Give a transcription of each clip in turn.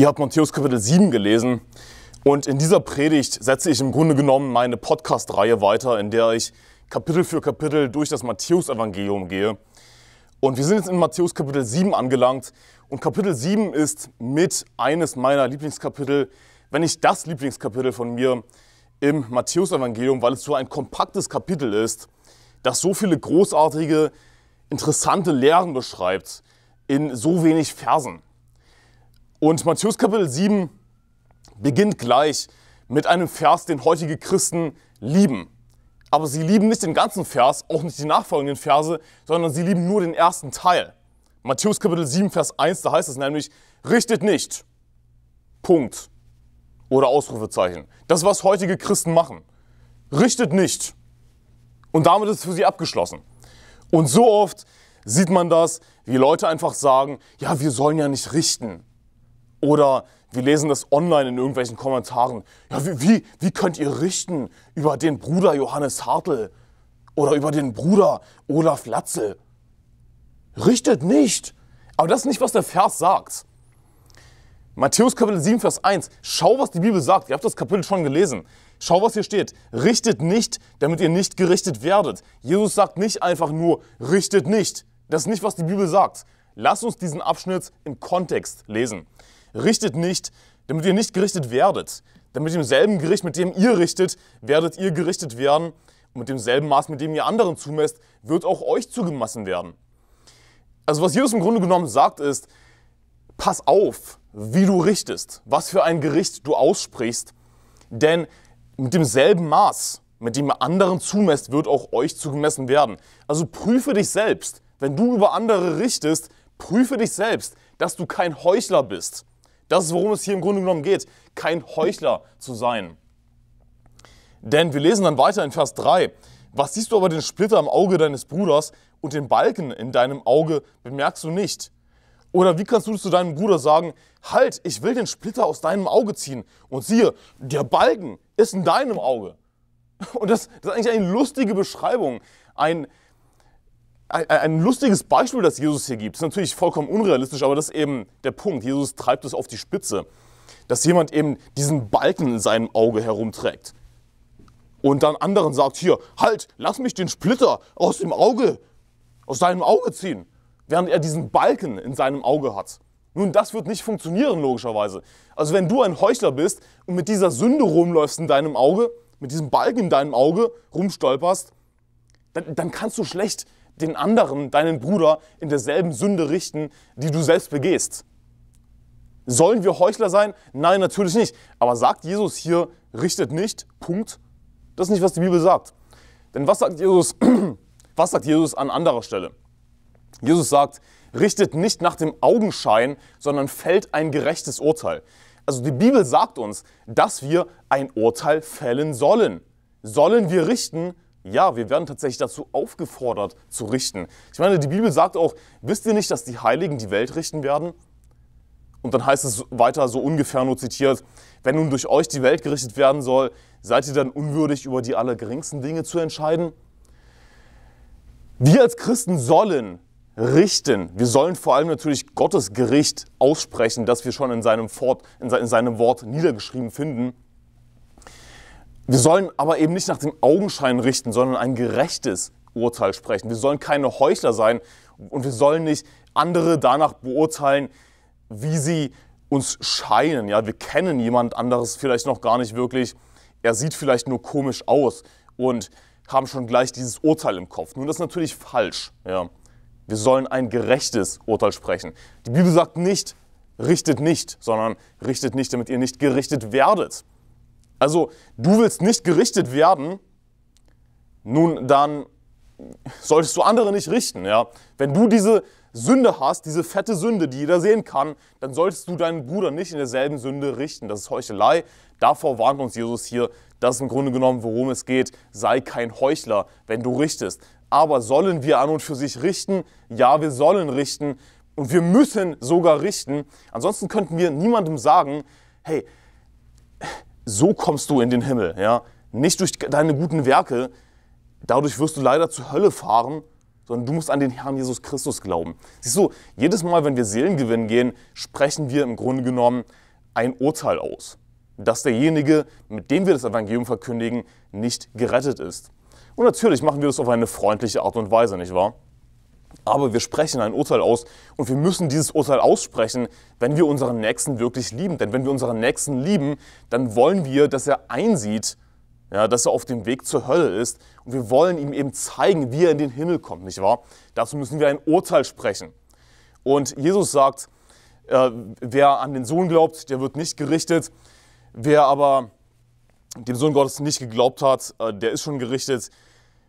Ihr habt Matthäus Kapitel 7 gelesen und in dieser Predigt setze ich im Grunde genommen meine Podcast-Reihe weiter, in der ich Kapitel für Kapitel durch das Matthäusevangelium gehe. Und wir sind jetzt in Matthäus Kapitel 7 angelangt und Kapitel 7 ist mit eines meiner Lieblingskapitel, wenn nicht das Lieblingskapitel von mir im Matthäusevangelium, weil es so ein kompaktes Kapitel ist, das so viele großartige, interessante Lehren beschreibt in so wenig Versen. Und Matthäus Kapitel 7 beginnt gleich mit einem Vers, den heutige Christen lieben. Aber sie lieben nicht den ganzen Vers, auch nicht die nachfolgenden Verse, sondern sie lieben nur den ersten Teil. Matthäus Kapitel 7, Vers 1, da heißt es nämlich, richtet nicht. Punkt. Oder Ausrufezeichen. Das, was heutige Christen machen. Richtet nicht. Und damit ist es für sie abgeschlossen. Und so oft sieht man das, wie Leute einfach sagen, ja, wir sollen ja nicht richten. Oder wir lesen das online in irgendwelchen Kommentaren. Ja, wie, wie, wie könnt ihr richten über den Bruder Johannes Hartl oder über den Bruder Olaf Latzel? Richtet nicht! Aber das ist nicht, was der Vers sagt. Matthäus Kapitel 7, Vers 1. Schau, was die Bibel sagt. Ihr habt das Kapitel schon gelesen. Schau, was hier steht. Richtet nicht, damit ihr nicht gerichtet werdet. Jesus sagt nicht einfach nur, richtet nicht. Das ist nicht, was die Bibel sagt. Lass uns diesen Abschnitt im Kontext lesen. Richtet nicht, damit ihr nicht gerichtet werdet. Denn mit demselben Gericht, mit dem ihr richtet, werdet ihr gerichtet werden. Und mit demselben Maß, mit dem ihr anderen zumesst, wird auch euch zugemessen werden. Also was Jesus im Grunde genommen sagt ist, pass auf, wie du richtest, was für ein Gericht du aussprichst. Denn mit demselben Maß, mit dem ihr anderen zumesst, wird auch euch zugemessen werden. Also prüfe dich selbst. Wenn du über andere richtest, prüfe dich selbst, dass du kein Heuchler bist. Das ist, worum es hier im Grunde genommen geht, kein Heuchler zu sein. Denn wir lesen dann weiter in Vers 3. Was siehst du aber den Splitter im Auge deines Bruders und den Balken in deinem Auge bemerkst du nicht? Oder wie kannst du zu deinem Bruder sagen, halt, ich will den Splitter aus deinem Auge ziehen und siehe, der Balken ist in deinem Auge. Und das, das ist eigentlich eine lustige Beschreibung. Ein, ein, ein lustiges Beispiel, das Jesus hier gibt, ist natürlich vollkommen unrealistisch, aber das ist eben der Punkt. Jesus treibt es auf die Spitze, dass jemand eben diesen Balken in seinem Auge herumträgt und dann anderen sagt, hier, halt, lass mich den Splitter aus dem Auge, aus deinem Auge ziehen, während er diesen Balken in seinem Auge hat. Nun, das wird nicht funktionieren, logischerweise. Also wenn du ein Heuchler bist und mit dieser Sünde rumläufst in deinem Auge, mit diesem Balken in deinem Auge rumstolperst, dann, dann kannst du schlecht den anderen, deinen Bruder, in derselben Sünde richten, die du selbst begehst. Sollen wir Heuchler sein? Nein, natürlich nicht. Aber sagt Jesus hier, richtet nicht, Punkt. Das ist nicht, was die Bibel sagt. Denn was sagt Jesus, was sagt Jesus an anderer Stelle? Jesus sagt, richtet nicht nach dem Augenschein, sondern fällt ein gerechtes Urteil. Also die Bibel sagt uns, dass wir ein Urteil fällen sollen. Sollen wir richten? Ja, wir werden tatsächlich dazu aufgefordert zu richten. Ich meine, die Bibel sagt auch, wisst ihr nicht, dass die Heiligen die Welt richten werden? Und dann heißt es weiter so ungefähr nur zitiert, wenn nun durch euch die Welt gerichtet werden soll, seid ihr dann unwürdig, über die allergeringsten Dinge zu entscheiden? Wir als Christen sollen richten. Wir sollen vor allem natürlich Gottes Gericht aussprechen, das wir schon in seinem, Wort, in seinem Wort niedergeschrieben finden. Wir sollen aber eben nicht nach dem Augenschein richten, sondern ein gerechtes Urteil sprechen. Wir sollen keine Heuchler sein und wir sollen nicht andere danach beurteilen, wie sie uns scheinen. Ja, wir kennen jemand anderes vielleicht noch gar nicht wirklich. Er sieht vielleicht nur komisch aus und haben schon gleich dieses Urteil im Kopf. Nun, das ist natürlich falsch. Ja. Wir sollen ein gerechtes Urteil sprechen. Die Bibel sagt nicht, richtet nicht, sondern richtet nicht, damit ihr nicht gerichtet werdet. Also du willst nicht gerichtet werden, nun dann solltest du andere nicht richten. Ja? Wenn du diese Sünde hast, diese fette Sünde, die jeder sehen kann, dann solltest du deinen Bruder nicht in derselben Sünde richten. Das ist Heuchelei. Davor warnt uns Jesus hier. Das ist im Grunde genommen, worum es geht. Sei kein Heuchler, wenn du richtest. Aber sollen wir an und für sich richten? Ja, wir sollen richten. Und wir müssen sogar richten. Ansonsten könnten wir niemandem sagen, hey, so kommst du in den Himmel, ja? Nicht durch deine guten Werke, dadurch wirst du leider zur Hölle fahren, sondern du musst an den Herrn Jesus Christus glauben. Siehst du, jedes Mal, wenn wir Seelengewinn gehen, sprechen wir im Grunde genommen ein Urteil aus, dass derjenige, mit dem wir das Evangelium verkündigen, nicht gerettet ist. Und natürlich machen wir das auf eine freundliche Art und Weise, nicht wahr? Aber wir sprechen ein Urteil aus und wir müssen dieses Urteil aussprechen, wenn wir unseren Nächsten wirklich lieben. Denn wenn wir unseren Nächsten lieben, dann wollen wir, dass er einsieht, ja, dass er auf dem Weg zur Hölle ist. Und wir wollen ihm eben zeigen, wie er in den Himmel kommt, nicht wahr? Dazu müssen wir ein Urteil sprechen. Und Jesus sagt, äh, wer an den Sohn glaubt, der wird nicht gerichtet. Wer aber dem Sohn Gottes nicht geglaubt hat, äh, der ist schon gerichtet.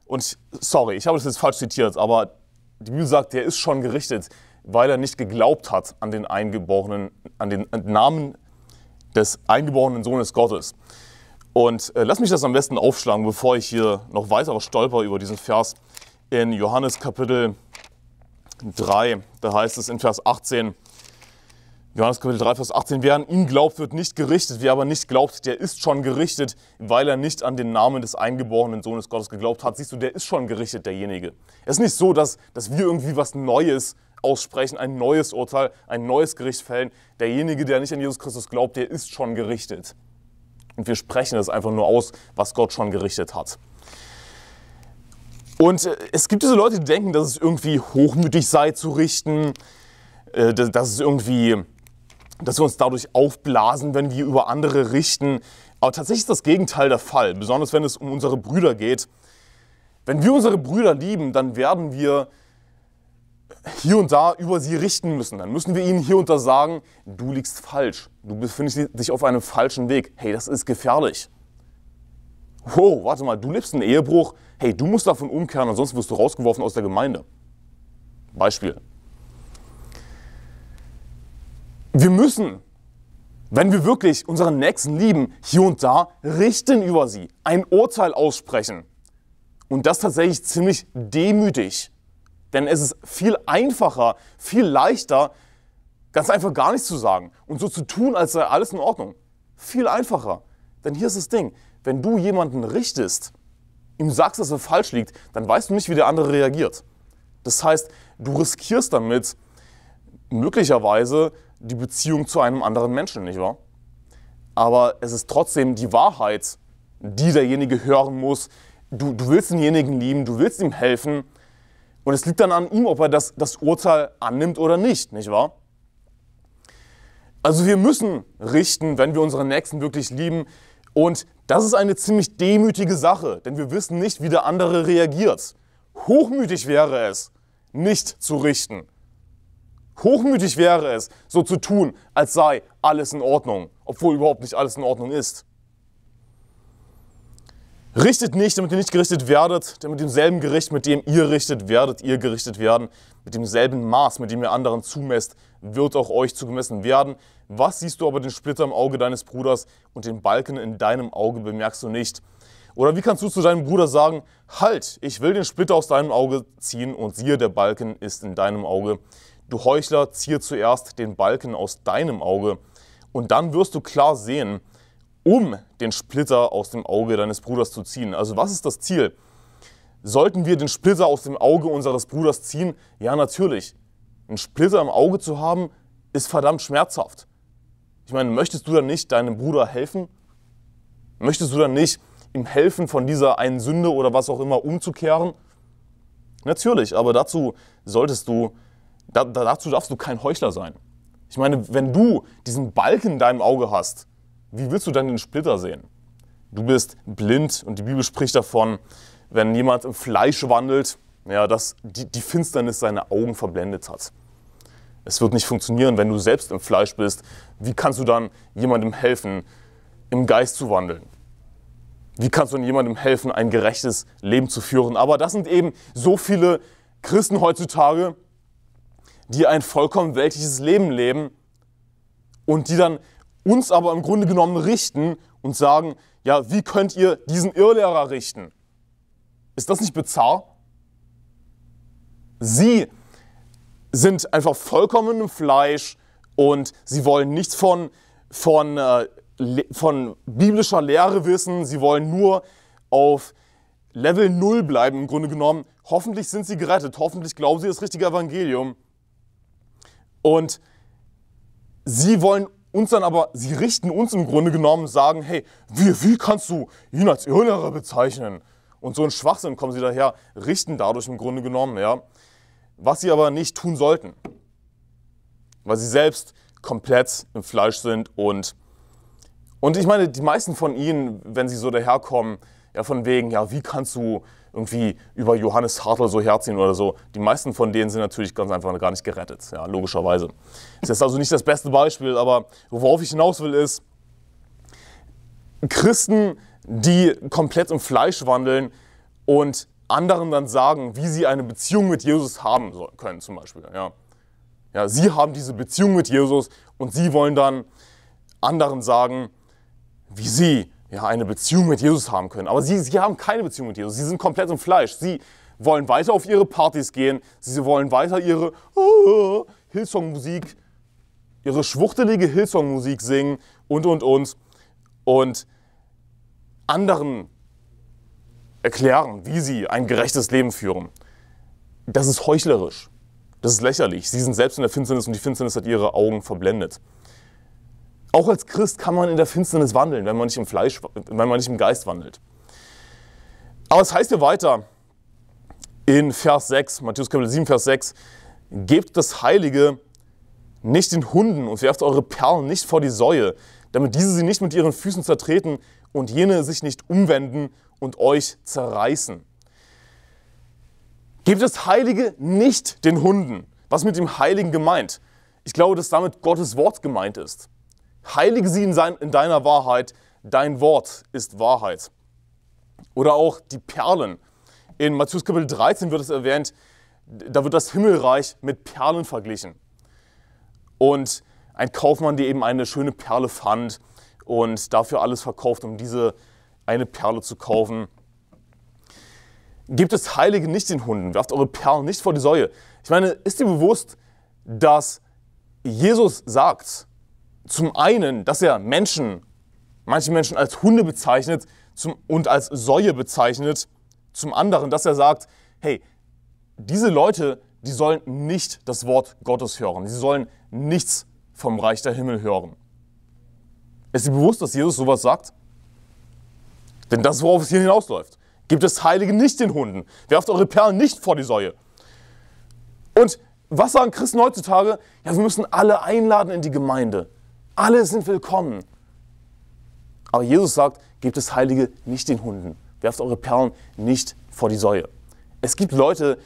Und sorry, ich habe das jetzt falsch zitiert, aber die Bibel sagt, der ist schon gerichtet, weil er nicht geglaubt hat an den eingeborenen, an den Namen des eingeborenen Sohnes Gottes. Und äh, lass mich das am besten aufschlagen, bevor ich hier noch weiter stolper über diesen Vers in Johannes Kapitel 3. Da heißt es in Vers 18, Johannes Kapitel 3, Vers 18, wer an ihn glaubt, wird nicht gerichtet, wer aber nicht glaubt, der ist schon gerichtet, weil er nicht an den Namen des eingeborenen Sohnes Gottes geglaubt hat. Siehst du, der ist schon gerichtet, derjenige. Es ist nicht so, dass, dass wir irgendwie was Neues aussprechen, ein neues Urteil, ein neues Gericht fällen. Derjenige, der nicht an Jesus Christus glaubt, der ist schon gerichtet. Und wir sprechen das einfach nur aus, was Gott schon gerichtet hat. Und äh, es gibt diese Leute, die denken, dass es irgendwie hochmütig sei zu richten, äh, dass es irgendwie dass wir uns dadurch aufblasen, wenn wir über andere richten. Aber tatsächlich ist das Gegenteil der Fall, besonders wenn es um unsere Brüder geht. Wenn wir unsere Brüder lieben, dann werden wir hier und da über sie richten müssen. Dann müssen wir ihnen hier und da sagen, du liegst falsch, du befindest dich auf einem falschen Weg. Hey, das ist gefährlich. Wow, warte mal, du lebst einen Ehebruch. Hey, du musst davon umkehren, ansonsten wirst du rausgeworfen aus der Gemeinde. Beispiel. Wir müssen, wenn wir wirklich unseren Nächsten lieben, hier und da richten über sie, ein Urteil aussprechen. Und das tatsächlich ziemlich demütig. Denn es ist viel einfacher, viel leichter, ganz einfach gar nichts zu sagen und so zu tun, als sei alles in Ordnung. Viel einfacher. Denn hier ist das Ding, wenn du jemanden richtest, ihm sagst, dass er falsch liegt, dann weißt du nicht, wie der andere reagiert. Das heißt, du riskierst damit möglicherweise die Beziehung zu einem anderen Menschen, nicht wahr? Aber es ist trotzdem die Wahrheit, die derjenige hören muss. Du, du willst denjenigen lieben, du willst ihm helfen. Und es liegt dann an ihm, ob er das, das Urteil annimmt oder nicht, nicht wahr? Also wir müssen richten, wenn wir unseren Nächsten wirklich lieben. Und das ist eine ziemlich demütige Sache, denn wir wissen nicht, wie der andere reagiert. Hochmütig wäre es, nicht zu richten. Hochmütig wäre es, so zu tun, als sei alles in Ordnung, obwohl überhaupt nicht alles in Ordnung ist. Richtet nicht, damit ihr nicht gerichtet werdet, denn mit demselben Gericht, mit dem ihr richtet, werdet ihr gerichtet werden. Mit demselben Maß, mit dem ihr anderen zumesst, wird auch euch zugemessen werden. Was siehst du aber den Splitter im Auge deines Bruders und den Balken in deinem Auge bemerkst du nicht? Oder wie kannst du zu deinem Bruder sagen, halt, ich will den Splitter aus deinem Auge ziehen und siehe, der Balken ist in deinem Auge. Du Heuchler, ziehe zuerst den Balken aus deinem Auge, und dann wirst du klar sehen, um den Splitter aus dem Auge deines Bruders zu ziehen. Also was ist das Ziel? Sollten wir den Splitter aus dem Auge unseres Bruders ziehen? Ja, natürlich. Einen Splitter im Auge zu haben, ist verdammt schmerzhaft. Ich meine, möchtest du dann nicht deinem Bruder helfen? Möchtest du dann nicht ihm helfen, von dieser einen Sünde oder was auch immer umzukehren? Natürlich, aber dazu solltest du da, dazu darfst du kein Heuchler sein. Ich meine, wenn du diesen Balken in deinem Auge hast, wie willst du dann den Splitter sehen? Du bist blind und die Bibel spricht davon, wenn jemand im Fleisch wandelt, ja, dass die, die Finsternis seine Augen verblendet hat. Es wird nicht funktionieren, wenn du selbst im Fleisch bist. Wie kannst du dann jemandem helfen, im Geist zu wandeln? Wie kannst du dann jemandem helfen, ein gerechtes Leben zu führen? Aber das sind eben so viele Christen heutzutage, die ein vollkommen weltliches Leben leben und die dann uns aber im Grunde genommen richten und sagen, ja, wie könnt ihr diesen Irrlehrer richten? Ist das nicht bizarr? Sie sind einfach vollkommen im Fleisch und sie wollen nichts von, von, äh, von biblischer Lehre wissen, sie wollen nur auf Level 0 bleiben im Grunde genommen. Hoffentlich sind sie gerettet, hoffentlich glauben sie das richtige Evangelium. Und sie wollen uns dann aber, sie richten uns im Grunde genommen, sagen, hey, wie, wie kannst du ihn als Irrlehrer bezeichnen? Und so ein Schwachsinn kommen sie daher, richten dadurch im Grunde genommen, ja. Was sie aber nicht tun sollten, weil sie selbst komplett im Fleisch sind und, und ich meine, die meisten von ihnen, wenn sie so daherkommen, ja, von wegen, ja, wie kannst du irgendwie über Johannes Hartl so herziehen oder so. Die meisten von denen sind natürlich ganz einfach gar nicht gerettet, ja, logischerweise. Ist also nicht das beste Beispiel, aber worauf ich hinaus will ist, Christen, die komplett im Fleisch wandeln und anderen dann sagen, wie sie eine Beziehung mit Jesus haben können, zum Beispiel. Ja. Ja, sie haben diese Beziehung mit Jesus und sie wollen dann anderen sagen, wie sie ja, eine Beziehung mit Jesus haben können. Aber sie, sie haben keine Beziehung mit Jesus. Sie sind komplett im Fleisch. Sie wollen weiter auf ihre Partys gehen. Sie wollen weiter ihre oh, Hillsong-Musik, ihre schwuchtelige Hillsong-Musik singen und, und, und. Und anderen erklären, wie sie ein gerechtes Leben führen. Das ist heuchlerisch. Das ist lächerlich. Sie sind selbst in der Finsternis und die Finsternis hat ihre Augen verblendet. Auch als Christ kann man in der Finsternis wandeln, wenn man nicht im Fleisch, wenn man nicht im Geist wandelt. Aber es heißt hier weiter in Vers 6, Matthäus Kapitel 7, Vers 6, gebt das Heilige nicht den Hunden und werft eure Perlen nicht vor die Säue, damit diese sie nicht mit ihren Füßen zertreten und jene sich nicht umwenden und euch zerreißen. Gebt das Heilige nicht den Hunden. Was mit dem Heiligen gemeint? Ich glaube, dass damit Gottes Wort gemeint ist. Heilige sie in, sein, in deiner Wahrheit, dein Wort ist Wahrheit. Oder auch die Perlen. In Matthäus Kapitel 13 wird es erwähnt, da wird das Himmelreich mit Perlen verglichen. Und ein Kaufmann, der eben eine schöne Perle fand und dafür alles verkauft, um diese eine Perle zu kaufen. Gibt es Heilige nicht den Hunden, werft eure Perlen nicht vor die Säue. Ich meine, ist dir bewusst, dass Jesus sagt, zum einen, dass er Menschen, manche Menschen als Hunde bezeichnet zum, und als Säue bezeichnet. Zum anderen, dass er sagt, hey, diese Leute, die sollen nicht das Wort Gottes hören. Sie sollen nichts vom Reich der Himmel hören. Ist dir bewusst, dass Jesus sowas sagt? Denn das ist, worauf es hier hinausläuft. Gibt es Heilige nicht den Hunden. Werft eure Perlen nicht vor die Säue. Und was sagen Christen heutzutage? Ja, wir müssen alle einladen in die Gemeinde. Alle sind willkommen. Aber Jesus sagt, gebt das Heilige nicht den Hunden. Werft eure Perlen nicht vor die Säue. Es gibt Leute,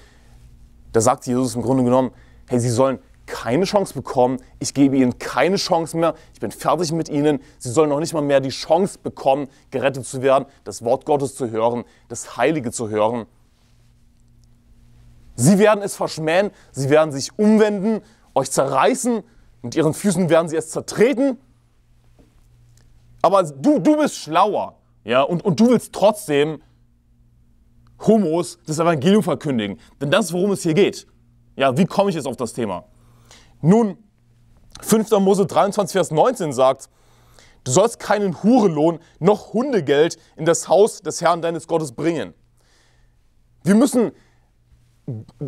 da sagt Jesus im Grunde genommen, hey, sie sollen keine Chance bekommen, ich gebe ihnen keine Chance mehr, ich bin fertig mit ihnen, sie sollen noch nicht mal mehr die Chance bekommen, gerettet zu werden, das Wort Gottes zu hören, das Heilige zu hören. Sie werden es verschmähen, sie werden sich umwenden, euch zerreißen, mit ihren Füßen werden sie es zertreten. Aber du, du bist schlauer. Ja, und, und du willst trotzdem Homos das Evangelium verkündigen. Denn das ist, worum es hier geht. Ja, wie komme ich jetzt auf das Thema? Nun, 5. Mose 23, Vers 19 sagt, du sollst keinen Hurenlohn noch Hundegeld in das Haus des Herrn deines Gottes bringen. Wir müssen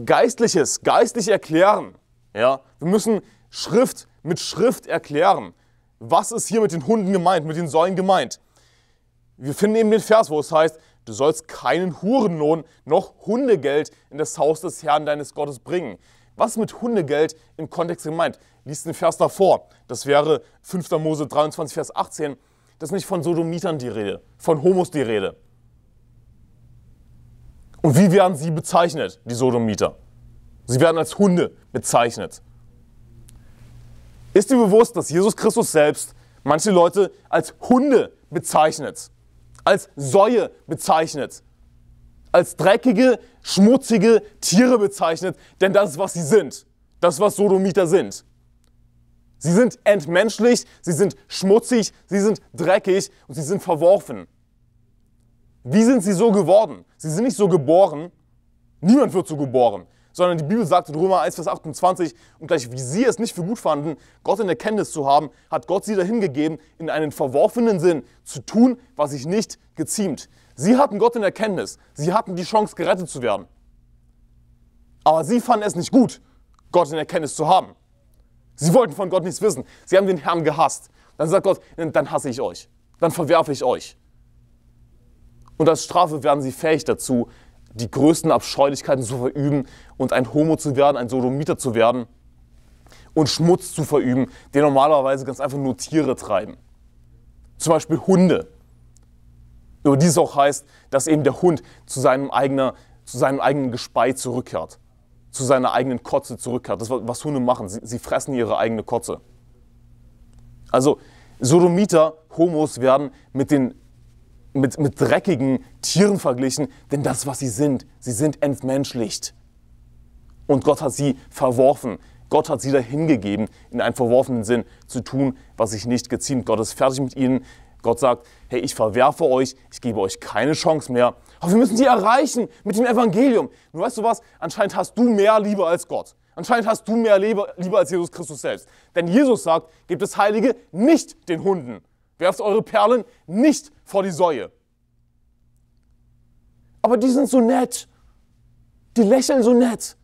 Geistliches, geistlich erklären. Ja? Wir müssen Schrift mit Schrift erklären. Was ist hier mit den Hunden gemeint, mit den Säulen gemeint? Wir finden eben den Vers, wo es heißt, du sollst keinen Hurenlohn noch Hundegeld in das Haus des Herrn deines Gottes bringen. Was mit Hundegeld im Kontext gemeint? Lies den Vers davor. Das wäre 5. Mose 23, Vers 18. Das ist nicht von Sodomitern die Rede, von Homos die Rede. Und wie werden sie bezeichnet, die Sodomiter? Sie werden als Hunde bezeichnet. Ist dir bewusst, dass Jesus Christus selbst manche Leute als Hunde bezeichnet, als Säue bezeichnet, als dreckige, schmutzige Tiere bezeichnet, denn das ist, was sie sind. Das ist, was Sodomiter sind. Sie sind entmenschlich, sie sind schmutzig, sie sind dreckig und sie sind verworfen. Wie sind sie so geworden? Sie sind nicht so geboren. Niemand wird so geboren sondern die Bibel sagt in Römer 1, Vers 28, und gleich wie sie es nicht für gut fanden, Gott in Erkenntnis zu haben, hat Gott sie dahingegeben, in einen verworfenen Sinn zu tun, was sich nicht geziemt. Sie hatten Gott in Erkenntnis, sie hatten die Chance, gerettet zu werden. Aber sie fanden es nicht gut, Gott in Erkenntnis zu haben. Sie wollten von Gott nichts wissen. Sie haben den Herrn gehasst. Dann sagt Gott, dann hasse ich euch. Dann verwerfe ich euch. Und als Strafe werden sie fähig dazu, die größten Abscheulichkeiten zu verüben und ein Homo zu werden, ein Sodomiter zu werden und Schmutz zu verüben, den normalerweise ganz einfach nur Tiere treiben. Zum Beispiel Hunde. Über dies auch heißt, dass eben der Hund zu seinem, eigener, zu seinem eigenen Gespei zurückkehrt, zu seiner eigenen Kotze zurückkehrt. Das, ist, was Hunde machen, sie, sie fressen ihre eigene Kotze. Also Sodomiter, Homos werden mit den mit, mit dreckigen Tieren verglichen, denn das, was sie sind, sie sind entmenschlicht. Und Gott hat sie verworfen. Gott hat sie dahingegeben, in einem verworfenen Sinn zu tun, was sich nicht geziemt. Gott ist fertig mit ihnen. Gott sagt, hey, ich verwerfe euch, ich gebe euch keine Chance mehr. Aber wir müssen sie erreichen mit dem Evangelium. Nun weißt du was, anscheinend hast du mehr Liebe als Gott. Anscheinend hast du mehr Liebe, Liebe als Jesus Christus selbst. Denn Jesus sagt, gebt das Heilige nicht den Hunden. Werft eure Perlen nicht vor die Säue. Aber die sind so nett. Die lächeln so nett.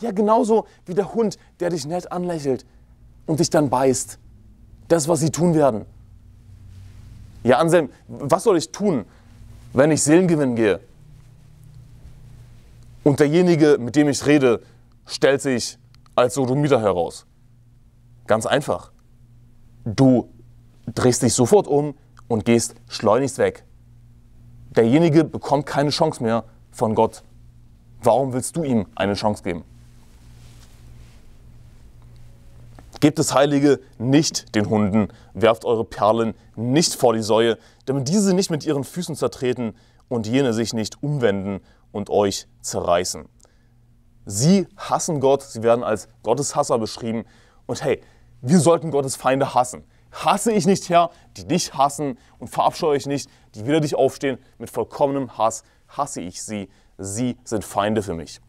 Ja, genauso wie der Hund, der dich nett anlächelt und dich dann beißt. Das, was sie tun werden. Ja, Anselm, was soll ich tun, wenn ich Seelengewinn gehe? Und derjenige, mit dem ich rede, stellt sich als Sodomiter heraus. Ganz einfach. Du drehst dich sofort um und gehst schleunigst weg. Derjenige bekommt keine Chance mehr von Gott. Warum willst du ihm eine Chance geben? Gebt das Heilige nicht den Hunden, werft eure Perlen nicht vor die Säue, damit diese nicht mit ihren Füßen zertreten und jene sich nicht umwenden und euch zerreißen. Sie hassen Gott, sie werden als Gotteshasser beschrieben. Und hey, wir sollten Gottes Feinde hassen. Hasse ich nicht, Herr, die dich hassen, und verabscheue ich nicht, die wieder dich aufstehen. Mit vollkommenem Hass hasse ich sie. Sie sind Feinde für mich.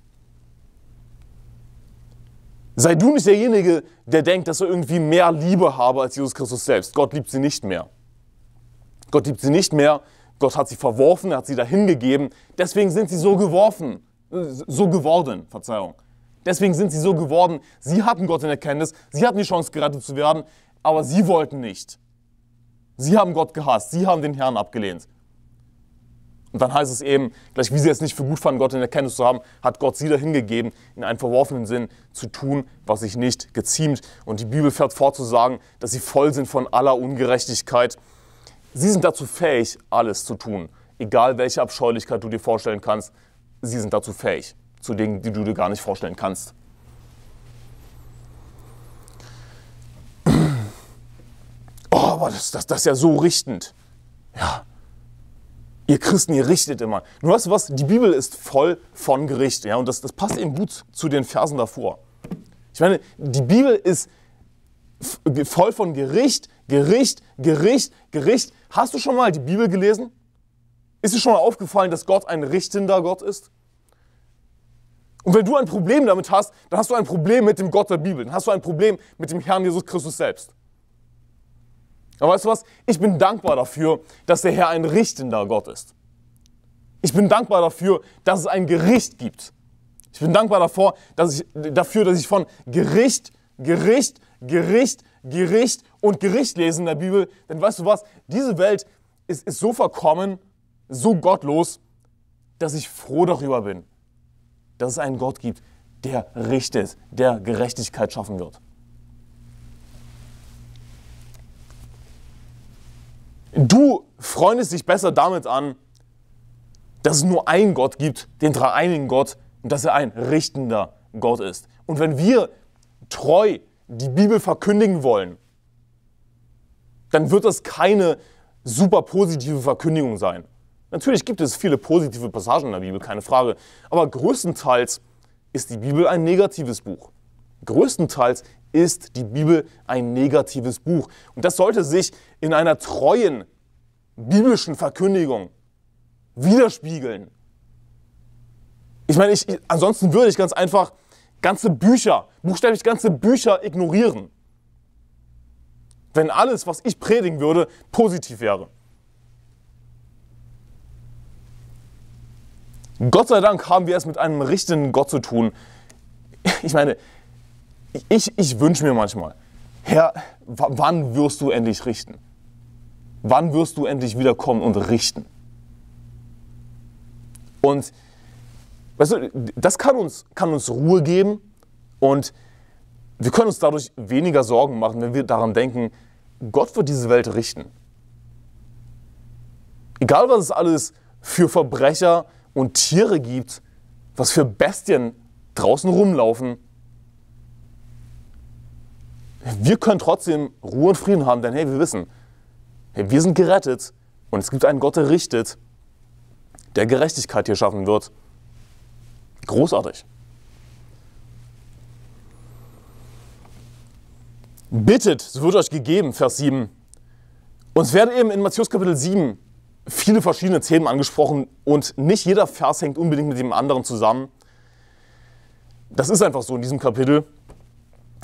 Sei du nicht derjenige, der denkt, dass er irgendwie mehr Liebe habe als Jesus Christus selbst. Gott liebt sie nicht mehr. Gott liebt sie nicht mehr. Gott hat sie verworfen, er hat sie dahingegeben. Deswegen sind sie so geworfen, so geworden, Verzeihung. Deswegen sind sie so geworden. Sie hatten Gott in Erkenntnis, sie hatten die Chance, gerettet zu werden aber sie wollten nicht. Sie haben Gott gehasst, sie haben den Herrn abgelehnt. Und dann heißt es eben, gleich wie sie es nicht für gut fanden, Gott in Erkenntnis zu haben, hat Gott sie dahingegeben, in einen verworfenen Sinn zu tun, was sich nicht geziemt. Und die Bibel fährt fort zu sagen, dass sie voll sind von aller Ungerechtigkeit. Sie sind dazu fähig, alles zu tun. Egal welche Abscheulichkeit du dir vorstellen kannst, sie sind dazu fähig, zu Dingen, die du dir gar nicht vorstellen kannst. Oh, aber das, das, das ist ja so richtend. Ja, ihr Christen, ihr richtet immer. Nur weißt du was, die Bibel ist voll von Gericht. Ja? Und das, das passt eben gut zu den Versen davor. Ich meine, die Bibel ist voll von Gericht, Gericht, Gericht, Gericht. Hast du schon mal die Bibel gelesen? Ist dir schon mal aufgefallen, dass Gott ein richtender Gott ist? Und wenn du ein Problem damit hast, dann hast du ein Problem mit dem Gott der Bibel. Dann hast du ein Problem mit dem Herrn Jesus Christus selbst. Aber weißt du was? Ich bin dankbar dafür, dass der Herr ein richtender Gott ist. Ich bin dankbar dafür, dass es ein Gericht gibt. Ich bin dankbar davor, dass ich, dafür, dass ich von Gericht, Gericht, Gericht, Gericht und Gericht lese in der Bibel. Denn weißt du was? Diese Welt ist, ist so verkommen, so gottlos, dass ich froh darüber bin, dass es einen Gott gibt, der richtet, der Gerechtigkeit schaffen wird. Du freundest dich besser damit an, dass es nur einen Gott gibt, den dreieinigen Gott, und dass er ein richtender Gott ist. Und wenn wir treu die Bibel verkündigen wollen, dann wird das keine super positive Verkündigung sein. Natürlich gibt es viele positive Passagen in der Bibel, keine Frage, aber größtenteils ist die Bibel ein negatives Buch. Größtenteils ist die Bibel ein negatives Buch. Und das sollte sich in einer treuen biblischen Verkündigung widerspiegeln. Ich meine, ich, ansonsten würde ich ganz einfach ganze Bücher, buchstäblich ganze Bücher ignorieren. Wenn alles, was ich predigen würde, positiv wäre. Gott sei Dank haben wir es mit einem richtigen Gott zu tun. Ich meine, ich, ich wünsche mir manchmal, Herr, wann wirst du endlich richten? Wann wirst du endlich wiederkommen und richten? Und weißt du, das kann uns, kann uns Ruhe geben und wir können uns dadurch weniger Sorgen machen, wenn wir daran denken, Gott wird diese Welt richten. Egal, was es alles für Verbrecher und Tiere gibt, was für Bestien draußen rumlaufen, wir können trotzdem Ruhe und Frieden haben, denn hey, wir wissen, hey, wir sind gerettet und es gibt einen Gott, der richtet, der Gerechtigkeit hier schaffen wird. Großartig. Bittet, so wird euch gegeben, Vers 7. Uns werden eben in Matthäus Kapitel 7 viele verschiedene Themen angesprochen und nicht jeder Vers hängt unbedingt mit dem anderen zusammen. Das ist einfach so in diesem Kapitel.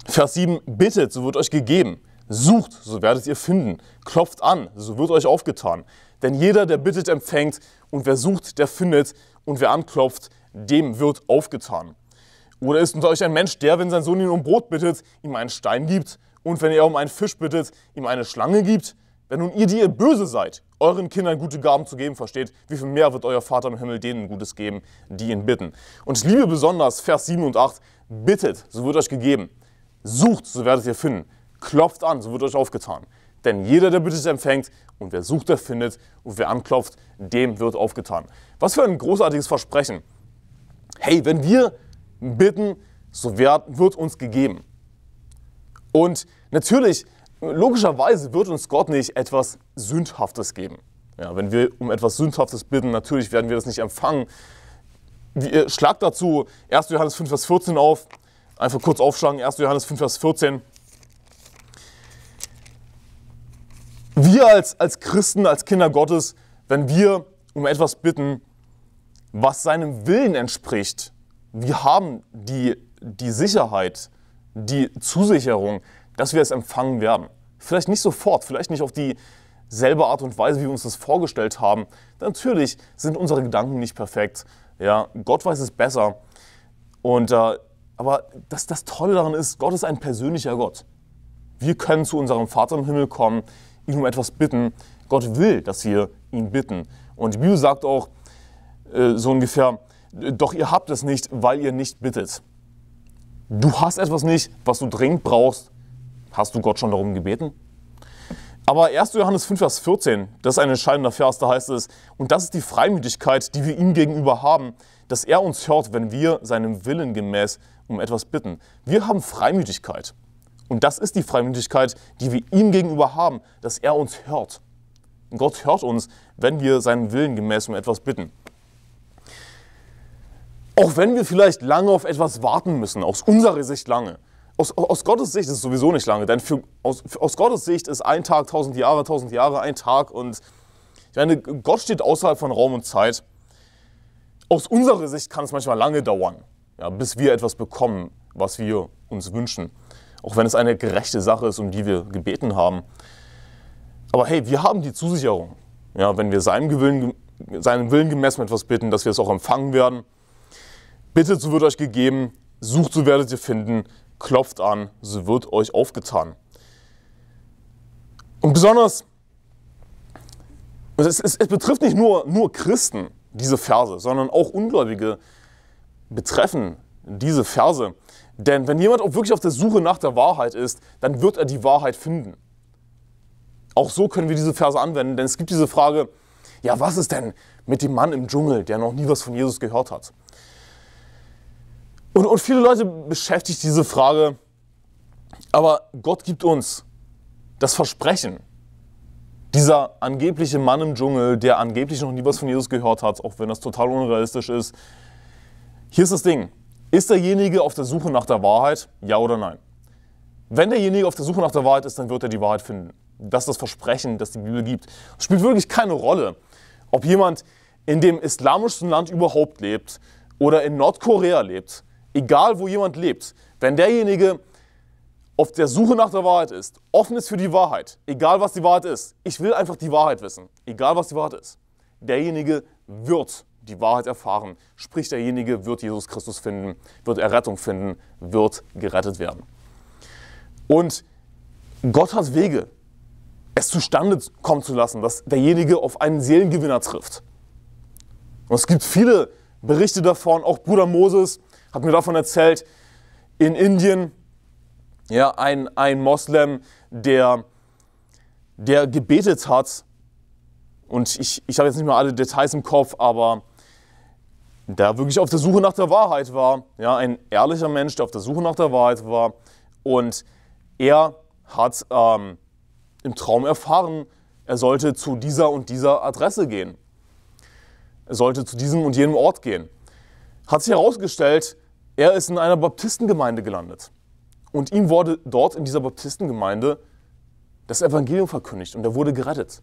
Vers 7, bittet, so wird euch gegeben. Sucht, so werdet ihr finden. Klopft an, so wird euch aufgetan. Denn jeder, der bittet, empfängt. Und wer sucht, der findet. Und wer anklopft, dem wird aufgetan. Oder ist unter euch ein Mensch, der, wenn sein Sohn ihn um Brot bittet, ihm einen Stein gibt? Und wenn er um einen Fisch bittet, ihm eine Schlange gibt? Wenn nun ihr, die ihr böse seid, euren Kindern gute Gaben zu geben versteht, wie viel mehr wird euer Vater im Himmel denen Gutes geben, die ihn bitten? Und ich liebe besonders Vers 7 und 8, bittet, so wird euch gegeben. Sucht, so werdet ihr finden. Klopft an, so wird euch aufgetan. Denn jeder, der bittet, empfängt und wer sucht, der findet und wer anklopft, dem wird aufgetan. Was für ein großartiges Versprechen. Hey, wenn wir bitten, so wird uns gegeben. Und natürlich, logischerweise wird uns Gott nicht etwas Sündhaftes geben. Ja, wenn wir um etwas Sündhaftes bitten, natürlich werden wir das nicht empfangen. Äh, Schlag dazu 1. Johannes 5, Vers 14 auf. Einfach kurz aufschlagen, 1. Johannes 5, Vers 14. Wir als, als Christen, als Kinder Gottes, wenn wir um etwas bitten, was seinem Willen entspricht, wir haben die, die Sicherheit, die Zusicherung, dass wir es empfangen werden. Vielleicht nicht sofort, vielleicht nicht auf dieselbe Art und Weise, wie wir uns das vorgestellt haben. Natürlich sind unsere Gedanken nicht perfekt. Ja, Gott weiß es besser. Und äh, aber das, das Tolle daran ist, Gott ist ein persönlicher Gott. Wir können zu unserem Vater im Himmel kommen, ihn um etwas bitten. Gott will, dass wir ihn bitten. Und die Bibel sagt auch äh, so ungefähr, doch ihr habt es nicht, weil ihr nicht bittet. Du hast etwas nicht, was du dringend brauchst. Hast du Gott schon darum gebeten? Aber 1. Johannes 5, Vers 14, das ist ein entscheidender Vers, da heißt es, und das ist die Freimütigkeit, die wir ihm gegenüber haben, dass er uns hört, wenn wir seinem Willen gemäß um etwas bitten. Wir haben Freimütigkeit. Und das ist die Freimütigkeit, die wir ihm gegenüber haben, dass er uns hört. Und Gott hört uns, wenn wir seinem Willen gemäß um etwas bitten. Auch wenn wir vielleicht lange auf etwas warten müssen, aus unserer Sicht lange, aus, aus, Gottes Sicht ist es sowieso nicht lange, denn für, aus, aus, Gottes Sicht ist ein Tag tausend Jahre, tausend Jahre ein Tag und ich meine, Gott steht außerhalb von Raum und Zeit. Aus unserer Sicht kann es manchmal lange dauern, ja, bis wir etwas bekommen, was wir uns wünschen. Auch wenn es eine gerechte Sache ist, um die wir gebeten haben. Aber hey, wir haben die Zusicherung. Ja, wenn wir seinem Willen, seinem Willen gemessen etwas bitten, dass wir es auch empfangen werden. Bittet, so wird euch gegeben, sucht, so werdet ihr finden, klopft an, sie wird euch aufgetan. Und besonders, es, es, es betrifft nicht nur, nur Christen, diese Verse, sondern auch Ungläubige betreffen diese Verse. Denn wenn jemand auch wirklich auf der Suche nach der Wahrheit ist, dann wird er die Wahrheit finden. Auch so können wir diese Verse anwenden, denn es gibt diese Frage, ja, was ist denn mit dem Mann im Dschungel, der noch nie was von Jesus gehört hat? Und, und viele Leute beschäftigt diese Frage, aber Gott gibt uns das Versprechen. Dieser angebliche Mann im Dschungel, der angeblich noch nie was von Jesus gehört hat, auch wenn das total unrealistisch ist. Hier ist das Ding. Ist derjenige auf der Suche nach der Wahrheit? Ja oder nein? Wenn derjenige auf der Suche nach der Wahrheit ist, dann wird er die Wahrheit finden. Das ist das Versprechen, das die Bibel gibt. Es spielt wirklich keine Rolle, ob jemand in dem islamischsten Land überhaupt lebt oder in Nordkorea lebt egal wo jemand lebt, wenn derjenige auf der Suche nach der Wahrheit ist, offen ist für die Wahrheit, egal was die Wahrheit ist, ich will einfach die Wahrheit wissen, egal was die Wahrheit ist, derjenige wird die Wahrheit erfahren. Sprich, derjenige wird Jesus Christus finden, wird Errettung finden, wird gerettet werden. Und Gott hat Wege, es zustande kommen zu lassen, dass derjenige auf einen Seelengewinner trifft. Und es gibt viele Berichte davon, auch Bruder Moses, hat mir davon erzählt, in Indien, ja, ein, ein Moslem, der, der gebetet hat, und ich, ich habe jetzt nicht mehr alle Details im Kopf, aber der wirklich auf der Suche nach der Wahrheit war, ja, ein ehrlicher Mensch, der auf der Suche nach der Wahrheit war, und er hat ähm, im Traum erfahren, er sollte zu dieser und dieser Adresse gehen. Er sollte zu diesem und jenem Ort gehen. Hat sich herausgestellt, er ist in einer Baptistengemeinde gelandet. Und ihm wurde dort in dieser Baptistengemeinde das Evangelium verkündigt und er wurde gerettet.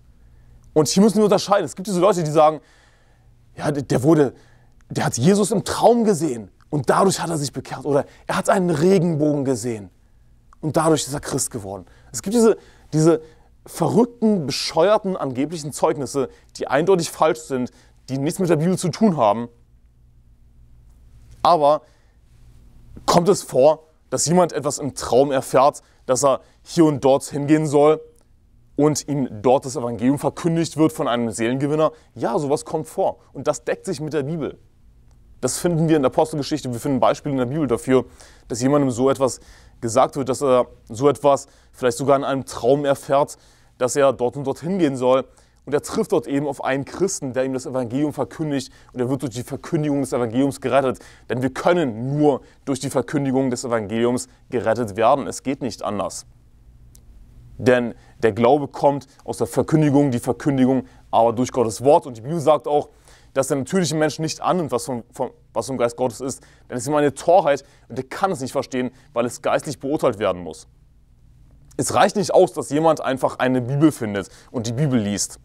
Und hier müssen wir unterscheiden. Es gibt diese Leute, die sagen, ja, der wurde, der hat Jesus im Traum gesehen und dadurch hat er sich bekehrt. Oder er hat einen Regenbogen gesehen und dadurch ist er Christ geworden. Es gibt diese, diese verrückten, bescheuerten, angeblichen Zeugnisse, die eindeutig falsch sind, die nichts mit der Bibel zu tun haben, aber Kommt es vor, dass jemand etwas im Traum erfährt, dass er hier und dort hingehen soll und ihm dort das Evangelium verkündigt wird von einem Seelengewinner? Ja, sowas kommt vor. Und das deckt sich mit der Bibel. Das finden wir in der Apostelgeschichte. Wir finden Beispiele in der Bibel dafür, dass jemandem so etwas gesagt wird, dass er so etwas vielleicht sogar in einem Traum erfährt, dass er dort und dort hingehen soll, und er trifft dort eben auf einen Christen, der ihm das Evangelium verkündigt und er wird durch die Verkündigung des Evangeliums gerettet. Denn wir können nur durch die Verkündigung des Evangeliums gerettet werden. Es geht nicht anders. Denn der Glaube kommt aus der Verkündigung, die Verkündigung aber durch Gottes Wort. Und die Bibel sagt auch, dass der natürliche Mensch nicht annimmt, was vom, vom, was vom Geist Gottes ist. Denn es ist immer eine Torheit und er kann es nicht verstehen, weil es geistlich beurteilt werden muss. Es reicht nicht aus, dass jemand einfach eine Bibel findet und die Bibel liest.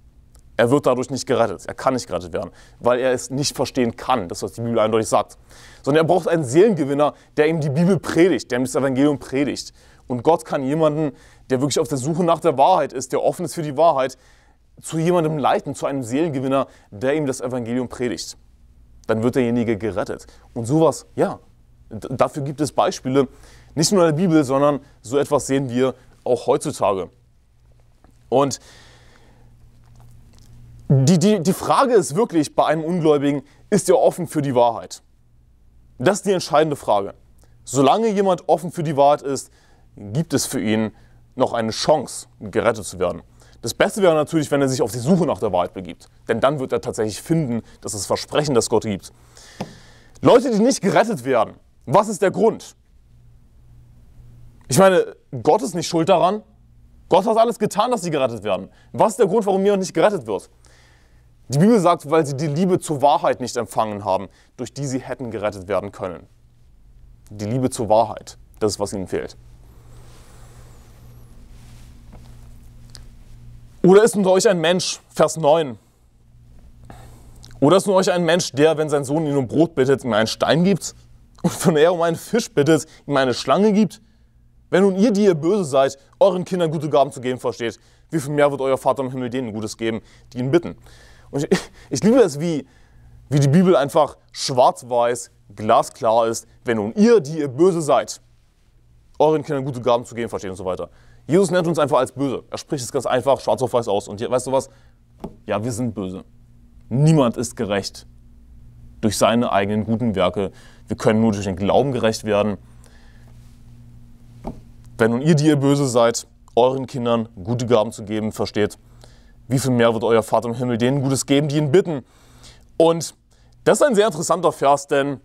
Er wird dadurch nicht gerettet. Er kann nicht gerettet werden, weil er es nicht verstehen kann, das, was die Bibel eindeutig sagt. Sondern er braucht einen Seelengewinner, der ihm die Bibel predigt, der ihm das Evangelium predigt. Und Gott kann jemanden, der wirklich auf der Suche nach der Wahrheit ist, der offen ist für die Wahrheit, zu jemandem leiten, zu einem Seelengewinner, der ihm das Evangelium predigt. Dann wird derjenige gerettet. Und sowas, ja, dafür gibt es Beispiele, nicht nur in der Bibel, sondern so etwas sehen wir auch heutzutage. Und die, die, die Frage ist wirklich bei einem Ungläubigen, ist er offen für die Wahrheit? Das ist die entscheidende Frage. Solange jemand offen für die Wahrheit ist, gibt es für ihn noch eine Chance, gerettet zu werden. Das Beste wäre natürlich, wenn er sich auf die Suche nach der Wahrheit begibt. Denn dann wird er tatsächlich finden, dass das Versprechen, das Gott gibt. Leute, die nicht gerettet werden, was ist der Grund? Ich meine, Gott ist nicht schuld daran. Gott hat alles getan, dass sie gerettet werden. Was ist der Grund, warum jemand nicht gerettet wird? Die Bibel sagt, weil sie die Liebe zur Wahrheit nicht empfangen haben, durch die sie hätten gerettet werden können. Die Liebe zur Wahrheit, das ist, was ihnen fehlt. Oder ist unter euch ein Mensch, Vers 9. Oder ist unter euch ein Mensch, der, wenn sein Sohn ihn um Brot bittet, ihm einen Stein gibt? Und wenn er um einen Fisch bittet, ihm eine Schlange gibt? Wenn nun ihr, die ihr böse seid, euren Kindern gute Gaben zu geben versteht, wie viel mehr wird euer Vater im Himmel denen Gutes geben, die ihn bitten? Und ich, ich liebe es, wie, wie die Bibel einfach schwarz-weiß, glasklar ist, wenn nun ihr, die ihr böse seid, euren Kindern gute Gaben zu geben, versteht und so weiter. Jesus nennt uns einfach als böse. Er spricht es ganz einfach, schwarz auf weiß aus. Und hier, weißt du was? Ja, wir sind böse. Niemand ist gerecht durch seine eigenen guten Werke. Wir können nur durch den Glauben gerecht werden. Wenn nun ihr, die ihr böse seid, euren Kindern gute Gaben zu geben, versteht, wie viel mehr wird euer Vater im Himmel denen Gutes geben, die ihn bitten? Und das ist ein sehr interessanter Vers, denn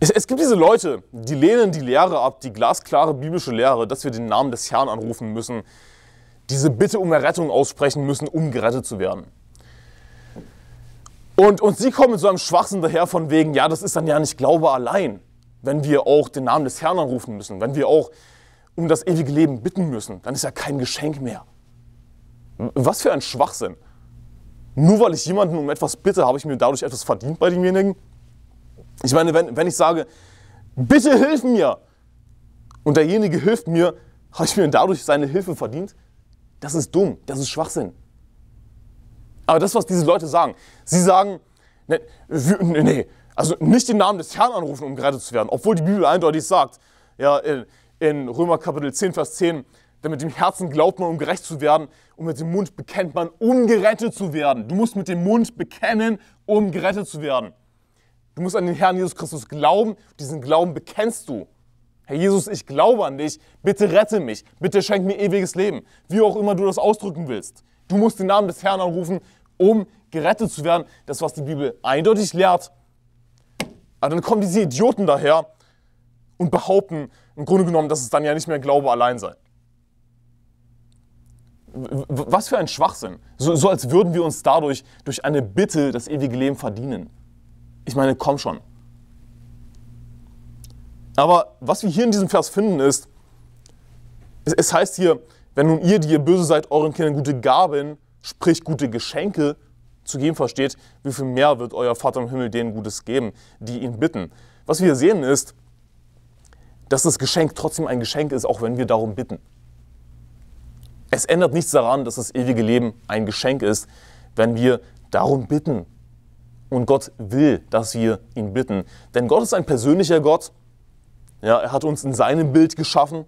es, es, gibt diese Leute, die lehnen die Lehre ab, die glasklare biblische Lehre, dass wir den Namen des Herrn anrufen müssen, diese Bitte um Errettung aussprechen müssen, um gerettet zu werden. Und, und sie kommen mit so einem Schwachsinn daher von wegen, ja, das ist dann ja nicht Glaube allein, wenn wir auch den Namen des Herrn anrufen müssen, wenn wir auch um das ewige Leben bitten müssen, dann ist ja kein Geschenk mehr. Was für ein Schwachsinn. Nur weil ich jemanden um etwas bitte, habe ich mir dadurch etwas verdient bei demjenigen? Ich meine, wenn, wenn ich sage, bitte hilf mir, und derjenige hilft mir, habe ich mir dadurch seine Hilfe verdient? Das ist dumm, das ist Schwachsinn. Aber das, was diese Leute sagen, sie sagen, nee, ne, nee also nicht den Namen des Herrn anrufen, um gerettet zu werden, obwohl die Bibel eindeutig sagt, ja, in, in Römer Kapitel 10, Vers 10, denn mit dem Herzen glaubt man, um gerecht zu werden, und mit dem Mund bekennt man, um gerettet zu werden. Du musst mit dem Mund bekennen, um gerettet zu werden. Du musst an den Herrn Jesus Christus glauben. Diesen Glauben bekennst du. Herr Jesus, ich glaube an dich. Bitte rette mich. Bitte schenk mir ewiges Leben. Wie auch immer du das ausdrücken willst. Du musst den Namen des Herrn anrufen, um gerettet zu werden. Das, was die Bibel eindeutig lehrt. Aber dann kommen diese Idioten daher und behaupten im Grunde genommen, dass es dann ja nicht mehr Glaube allein sei was für ein Schwachsinn. So, so als würden wir uns dadurch durch eine Bitte das ewige Leben verdienen. Ich meine, komm schon. Aber was wir hier in diesem Vers finden ist, es, es heißt hier, wenn nun ihr, die ihr böse seid, euren Kindern gute Gaben, sprich gute Geschenke zu geben versteht, wie viel mehr wird euer Vater im Himmel denen Gutes geben, die ihn bitten. Was wir hier sehen ist, dass das Geschenk trotzdem ein Geschenk ist, auch wenn wir darum bitten. Es ändert nichts daran, dass das ewige Leben ein Geschenk ist, wenn wir darum bitten. Und Gott will, dass wir ihn bitten. Denn Gott ist ein persönlicher Gott. Ja, er hat uns in seinem Bild geschaffen.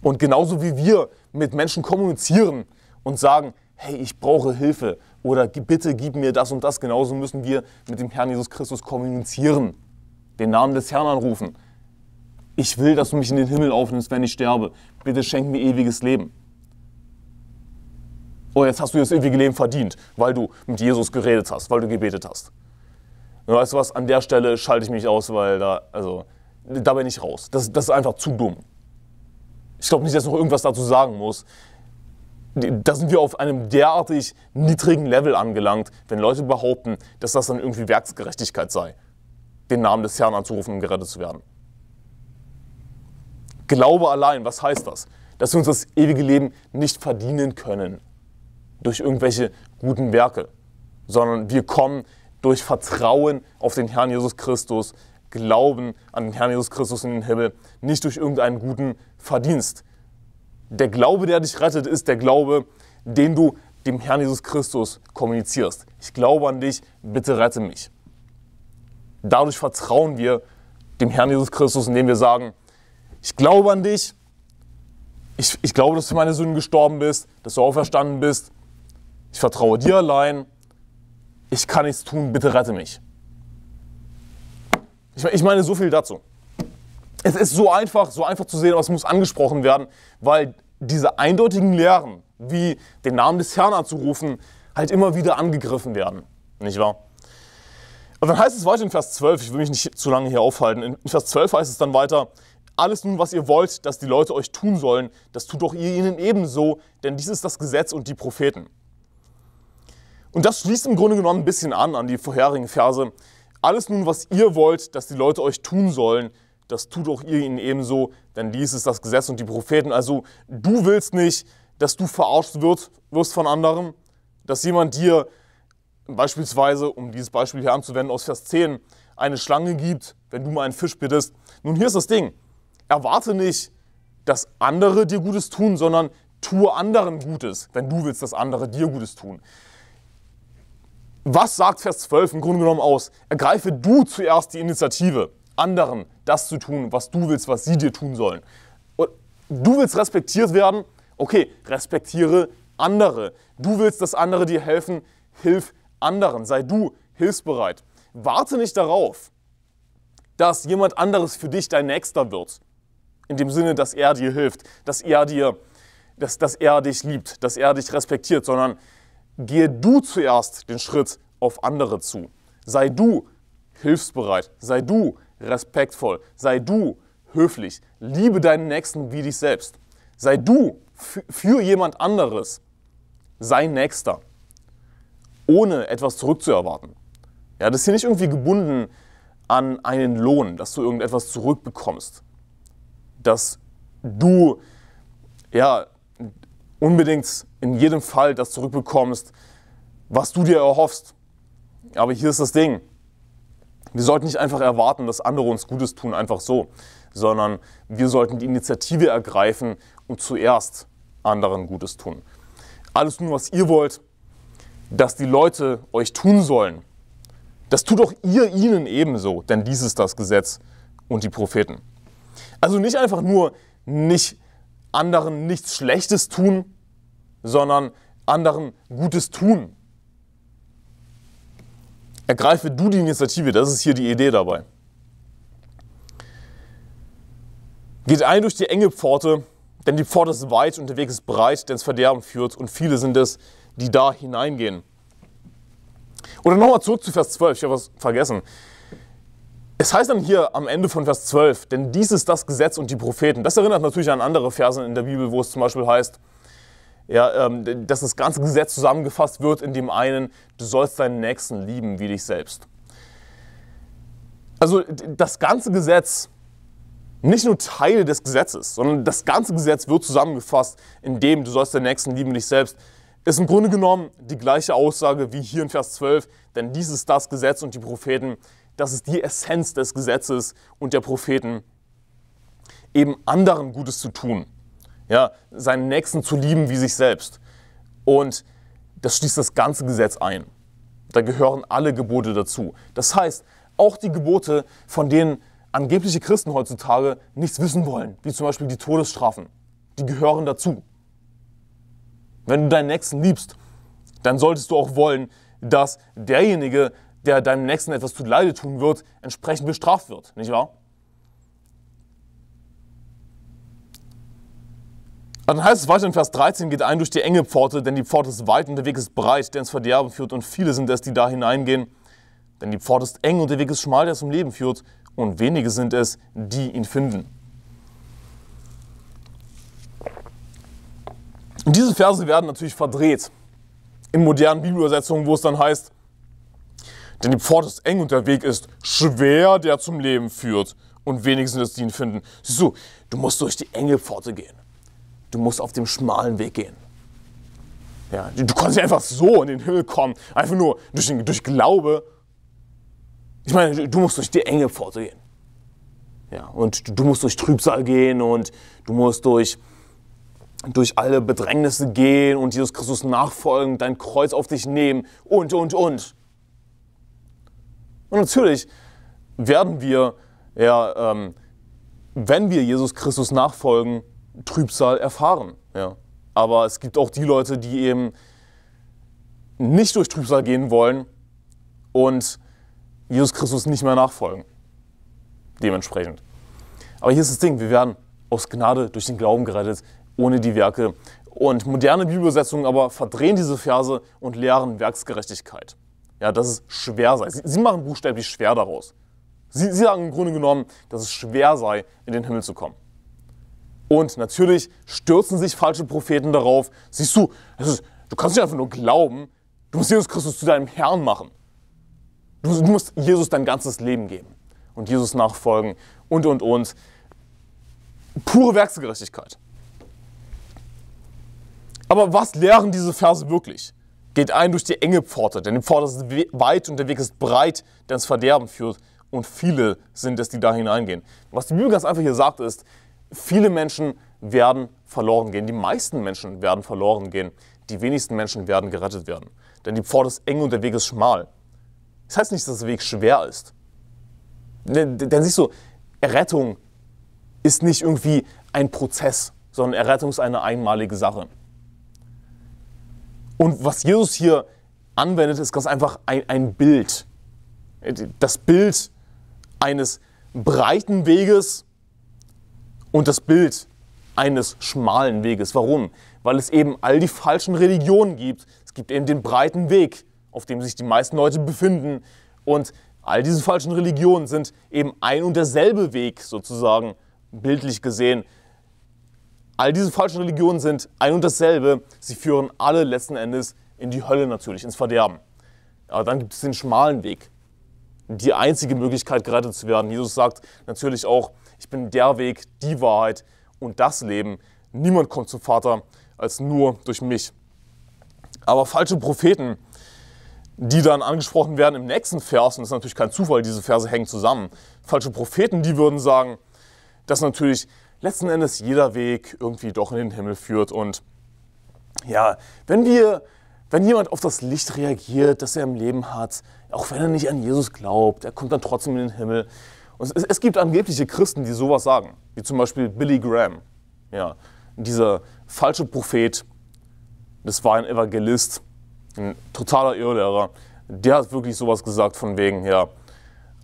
Und genauso wie wir mit Menschen kommunizieren und sagen, hey, ich brauche Hilfe oder bitte gib mir das und das, genauso müssen wir mit dem Herrn Jesus Christus kommunizieren, den Namen des Herrn anrufen. Ich will, dass du mich in den Himmel aufnimmst, wenn ich sterbe. Bitte schenk mir ewiges Leben oh, jetzt hast du das ewige Leben verdient, weil du mit Jesus geredet hast, weil du gebetet hast. Und weißt du was, an der Stelle schalte ich mich aus, weil da, also, da bin ich raus. Das, das ist einfach zu dumm. Ich glaube nicht, dass ich noch irgendwas dazu sagen muss. Da sind wir auf einem derartig niedrigen Level angelangt, wenn Leute behaupten, dass das dann irgendwie Werksgerechtigkeit sei, den Namen des Herrn anzurufen und um gerettet zu werden. Glaube allein, was heißt das? Dass wir uns das ewige Leben nicht verdienen können durch irgendwelche guten Werke, sondern wir kommen durch Vertrauen auf den Herrn Jesus Christus, Glauben an den Herrn Jesus Christus in den Himmel, nicht durch irgendeinen guten Verdienst. Der Glaube, der dich rettet, ist der Glaube, den du dem Herrn Jesus Christus kommunizierst. Ich glaube an dich, bitte rette mich. Dadurch vertrauen wir dem Herrn Jesus Christus, indem wir sagen, ich glaube an dich, ich, ich glaube, dass du für meine Sünden gestorben bist, dass du auferstanden bist, ich vertraue dir allein, ich kann nichts tun, bitte rette mich. Ich, ich meine so viel dazu. Es ist so einfach, so einfach zu sehen, aber es muss angesprochen werden, weil diese eindeutigen Lehren, wie den Namen des Herrn anzurufen, halt immer wieder angegriffen werden. Nicht wahr? Und dann heißt es weiter in Vers 12, ich will mich nicht zu lange hier aufhalten, in Vers 12 heißt es dann weiter, alles nun, was ihr wollt, dass die Leute euch tun sollen, das tut doch ihr ihnen ebenso, denn dies ist das Gesetz und die Propheten. Und das schließt im Grunde genommen ein bisschen an an die vorherigen Verse. Alles nun, was ihr wollt, dass die Leute euch tun sollen, das tut auch ihr ihnen ebenso, denn dies ist das Gesetz und die Propheten. Also du willst nicht, dass du verarscht wirst von anderen, dass jemand dir beispielsweise, um dieses Beispiel hier anzuwenden, aus Vers 10 eine Schlange gibt, wenn du mal einen Fisch bittest. Nun, hier ist das Ding. Erwarte nicht, dass andere dir Gutes tun, sondern tue anderen Gutes, wenn du willst, dass andere dir Gutes tun. Was sagt Vers 12 im Grunde genommen aus? Ergreife du zuerst die Initiative, anderen das zu tun, was du willst, was sie dir tun sollen. Und du willst respektiert werden? Okay, respektiere andere. Du willst, dass andere dir helfen? Hilf anderen. Sei du hilfsbereit. Warte nicht darauf, dass jemand anderes für dich dein Nächster wird. In dem Sinne, dass er dir hilft, dass er dir, dass, dass er dich liebt, dass er dich respektiert, sondern gehe du zuerst den Schritt auf andere zu. Sei du hilfsbereit, sei du respektvoll, sei du höflich, liebe deinen Nächsten wie dich selbst. Sei du für jemand anderes sein Nächster, ohne etwas zurückzuerwarten. Ja, das ist hier nicht irgendwie gebunden an einen Lohn, dass du irgendetwas zurückbekommst, dass du ja, unbedingt in jedem Fall das zurückbekommst, was du dir erhoffst. Aber hier ist das Ding. Wir sollten nicht einfach erwarten, dass andere uns Gutes tun, einfach so, sondern wir sollten die Initiative ergreifen und zuerst anderen Gutes tun. Alles nur, was ihr wollt, dass die Leute euch tun sollen, das tut auch ihr ihnen ebenso, denn dies ist das Gesetz und die Propheten. Also nicht einfach nur nicht anderen nichts Schlechtes tun, sondern anderen Gutes tun. Ergreife du die Initiative, das ist hier die Idee dabei. Geht ein durch die enge Pforte, denn die Pforte ist weit und der Weg ist breit, der ins Verderben führt, und viele sind es, die da hineingehen. Oder nochmal zurück zu Vers 12, ich habe was vergessen. Es heißt dann hier am Ende von Vers 12, denn dies ist das Gesetz und die Propheten. Das erinnert natürlich an andere Verse in der Bibel, wo es zum Beispiel heißt, ja, ähm, dass das ganze Gesetz zusammengefasst wird in dem einen, du sollst deinen Nächsten lieben wie dich selbst. Also das ganze Gesetz, nicht nur Teile des Gesetzes, sondern das ganze Gesetz wird zusammengefasst in dem, du sollst deinen Nächsten lieben wie dich selbst, ist im Grunde genommen die gleiche Aussage wie hier in Vers 12, denn dies ist das Gesetz und die Propheten, das ist die Essenz des Gesetzes und der Propheten, eben anderen Gutes zu tun, ja, seinen Nächsten zu lieben wie sich selbst. Und das schließt das ganze Gesetz ein. Da gehören alle Gebote dazu. Das heißt, auch die Gebote, von denen angebliche Christen heutzutage nichts wissen wollen, wie zum Beispiel die Todesstrafen, die gehören dazu. Wenn du deinen Nächsten liebst, dann solltest du auch wollen, dass derjenige, der deinem Nächsten etwas zu Leide tun wird, entsprechend bestraft wird, nicht wahr? Und also dann heißt es weiter in Vers 13, geht ein durch die enge Pforte, denn die Pforte ist weit und der Weg ist breit, der ins Verderben führt und viele sind es, die da hineingehen. Denn die Pforte ist eng und der Weg ist schmal, der zum Leben führt und wenige sind es, die ihn finden. Und diese Verse werden natürlich verdreht in modernen Bibelübersetzungen, wo es dann heißt, denn die Pforte ist eng und der Weg ist schwer, der zum Leben führt. Und wenig sind es, die ihn finden. Siehst du, du musst durch die enge Pforte gehen. Du musst auf dem schmalen Weg gehen. Ja, du kannst nicht einfach so in den Himmel kommen, einfach nur durch, den, durch Glaube. Ich meine, du musst durch die enge Pforte gehen. Ja, und du musst durch Trübsal gehen und du musst durch, durch alle Bedrängnisse gehen und Jesus Christus nachfolgen, dein Kreuz auf dich nehmen und, und, und. Und natürlich werden wir, ja, ähm, wenn wir Jesus Christus nachfolgen, Trübsal erfahren. Ja. Aber es gibt auch die Leute, die eben nicht durch Trübsal gehen wollen und Jesus Christus nicht mehr nachfolgen. Dementsprechend. Aber hier ist das Ding, wir werden aus Gnade durch den Glauben gerettet, ohne die Werke. Und moderne Bibelübersetzungen aber verdrehen diese Verse und lehren Werksgerechtigkeit ja, dass es schwer sei. Sie, sie machen buchstäblich schwer daraus. Sie, sie sagen im Grunde genommen, dass es schwer sei, in den Himmel zu kommen. Und natürlich stürzen sich falsche Propheten darauf. Siehst du, ist, du kannst nicht einfach nur glauben, du musst Jesus Christus zu deinem Herrn machen. Du, du musst Jesus dein ganzes Leben geben und Jesus nachfolgen und, und, und. Pure Werksgerechtigkeit. Aber was lehren diese Verse wirklich? Geht ein durch die enge Pforte, denn die Pforte ist weit und der Weg ist breit, der ins Verderben führt. Und viele sind es, die da hineingehen. Was die Bibel ganz einfach hier sagt, ist, viele Menschen werden verloren gehen. Die meisten Menschen werden verloren gehen. Die wenigsten Menschen werden gerettet werden. Denn die Pforte ist eng und der Weg ist schmal. Das heißt nicht, dass der Weg schwer ist. Denn, denn siehst du, Errettung ist nicht irgendwie ein Prozess, sondern Errettung ist eine einmalige Sache. Und was Jesus hier anwendet, ist ganz einfach ein, ein Bild. Das Bild eines breiten Weges und das Bild eines schmalen Weges. Warum? Weil es eben all die falschen Religionen gibt. Es gibt eben den breiten Weg, auf dem sich die meisten Leute befinden. Und all diese falschen Religionen sind eben ein und derselbe Weg sozusagen, bildlich gesehen. All diese falschen Religionen sind ein und dasselbe. Sie führen alle letzten Endes in die Hölle natürlich, ins Verderben. Aber dann gibt es den schmalen Weg. Die einzige Möglichkeit, gerettet zu werden. Jesus sagt natürlich auch, ich bin der Weg, die Wahrheit und das Leben. Niemand kommt zum Vater als nur durch mich. Aber falsche Propheten, die dann angesprochen werden im nächsten Vers, und das ist natürlich kein Zufall, diese Verse hängen zusammen. Falsche Propheten, die würden sagen, dass natürlich letzten Endes jeder Weg irgendwie doch in den Himmel führt. Und ja, wenn wir, wenn jemand auf das Licht reagiert, das er im Leben hat, auch wenn er nicht an Jesus glaubt, er kommt dann trotzdem in den Himmel. Und es, es gibt angebliche Christen, die sowas sagen, wie zum Beispiel Billy Graham. Ja, dieser falsche Prophet, das war ein Evangelist, ein totaler Irrlehrer. Der hat wirklich sowas gesagt von wegen, ja,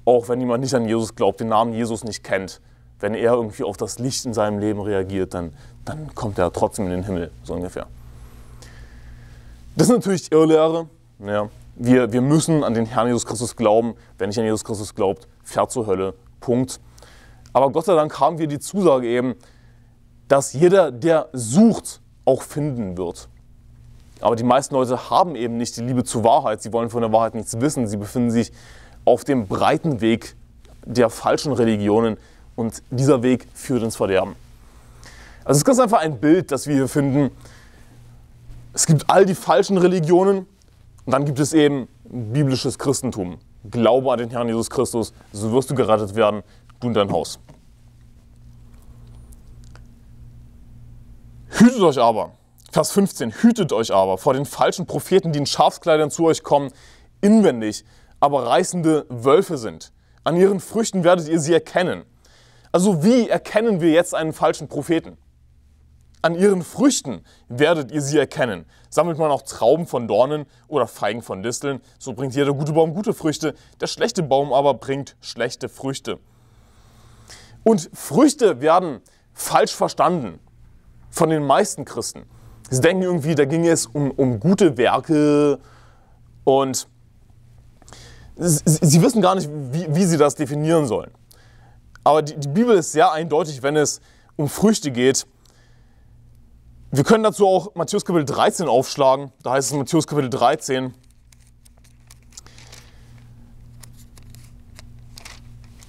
auch wenn jemand nicht an Jesus glaubt, den Namen Jesus nicht kennt, wenn er irgendwie auf das Licht in seinem Leben reagiert, dann, dann kommt er trotzdem in den Himmel, so ungefähr. Das ist natürlich Irrlehre. Ja. Wir, wir müssen an den Herrn Jesus Christus glauben. Wer nicht an Jesus Christus glaubt, fährt zur Hölle. Punkt. Aber Gott sei Dank haben wir die Zusage eben, dass jeder, der sucht, auch finden wird. Aber die meisten Leute haben eben nicht die Liebe zur Wahrheit. Sie wollen von der Wahrheit nichts wissen. Sie befinden sich auf dem breiten Weg der falschen Religionen, und dieser Weg führt ins Verderben. Also es ist ganz einfach ein Bild, das wir hier finden. Es gibt all die falschen Religionen und dann gibt es eben biblisches Christentum. Glaube an den Herrn Jesus Christus, so wirst du gerettet werden, du und dein Haus. Hütet euch aber, Vers 15, hütet euch aber vor den falschen Propheten, die in Schafskleidern zu euch kommen, inwendig, aber reißende Wölfe sind. An ihren Früchten werdet ihr sie erkennen. Also wie erkennen wir jetzt einen falschen Propheten? An ihren Früchten werdet ihr sie erkennen. Sammelt man auch Trauben von Dornen oder Feigen von Disteln, so bringt jeder gute Baum gute Früchte, der schlechte Baum aber bringt schlechte Früchte. Und Früchte werden falsch verstanden von den meisten Christen. Sie denken irgendwie, da ging es um, um gute Werke und sie, sie wissen gar nicht, wie, wie sie das definieren sollen. Aber die, die Bibel ist sehr eindeutig, wenn es um Früchte geht. Wir können dazu auch Matthäus Kapitel 13 aufschlagen. Da heißt es in Matthäus Kapitel 13.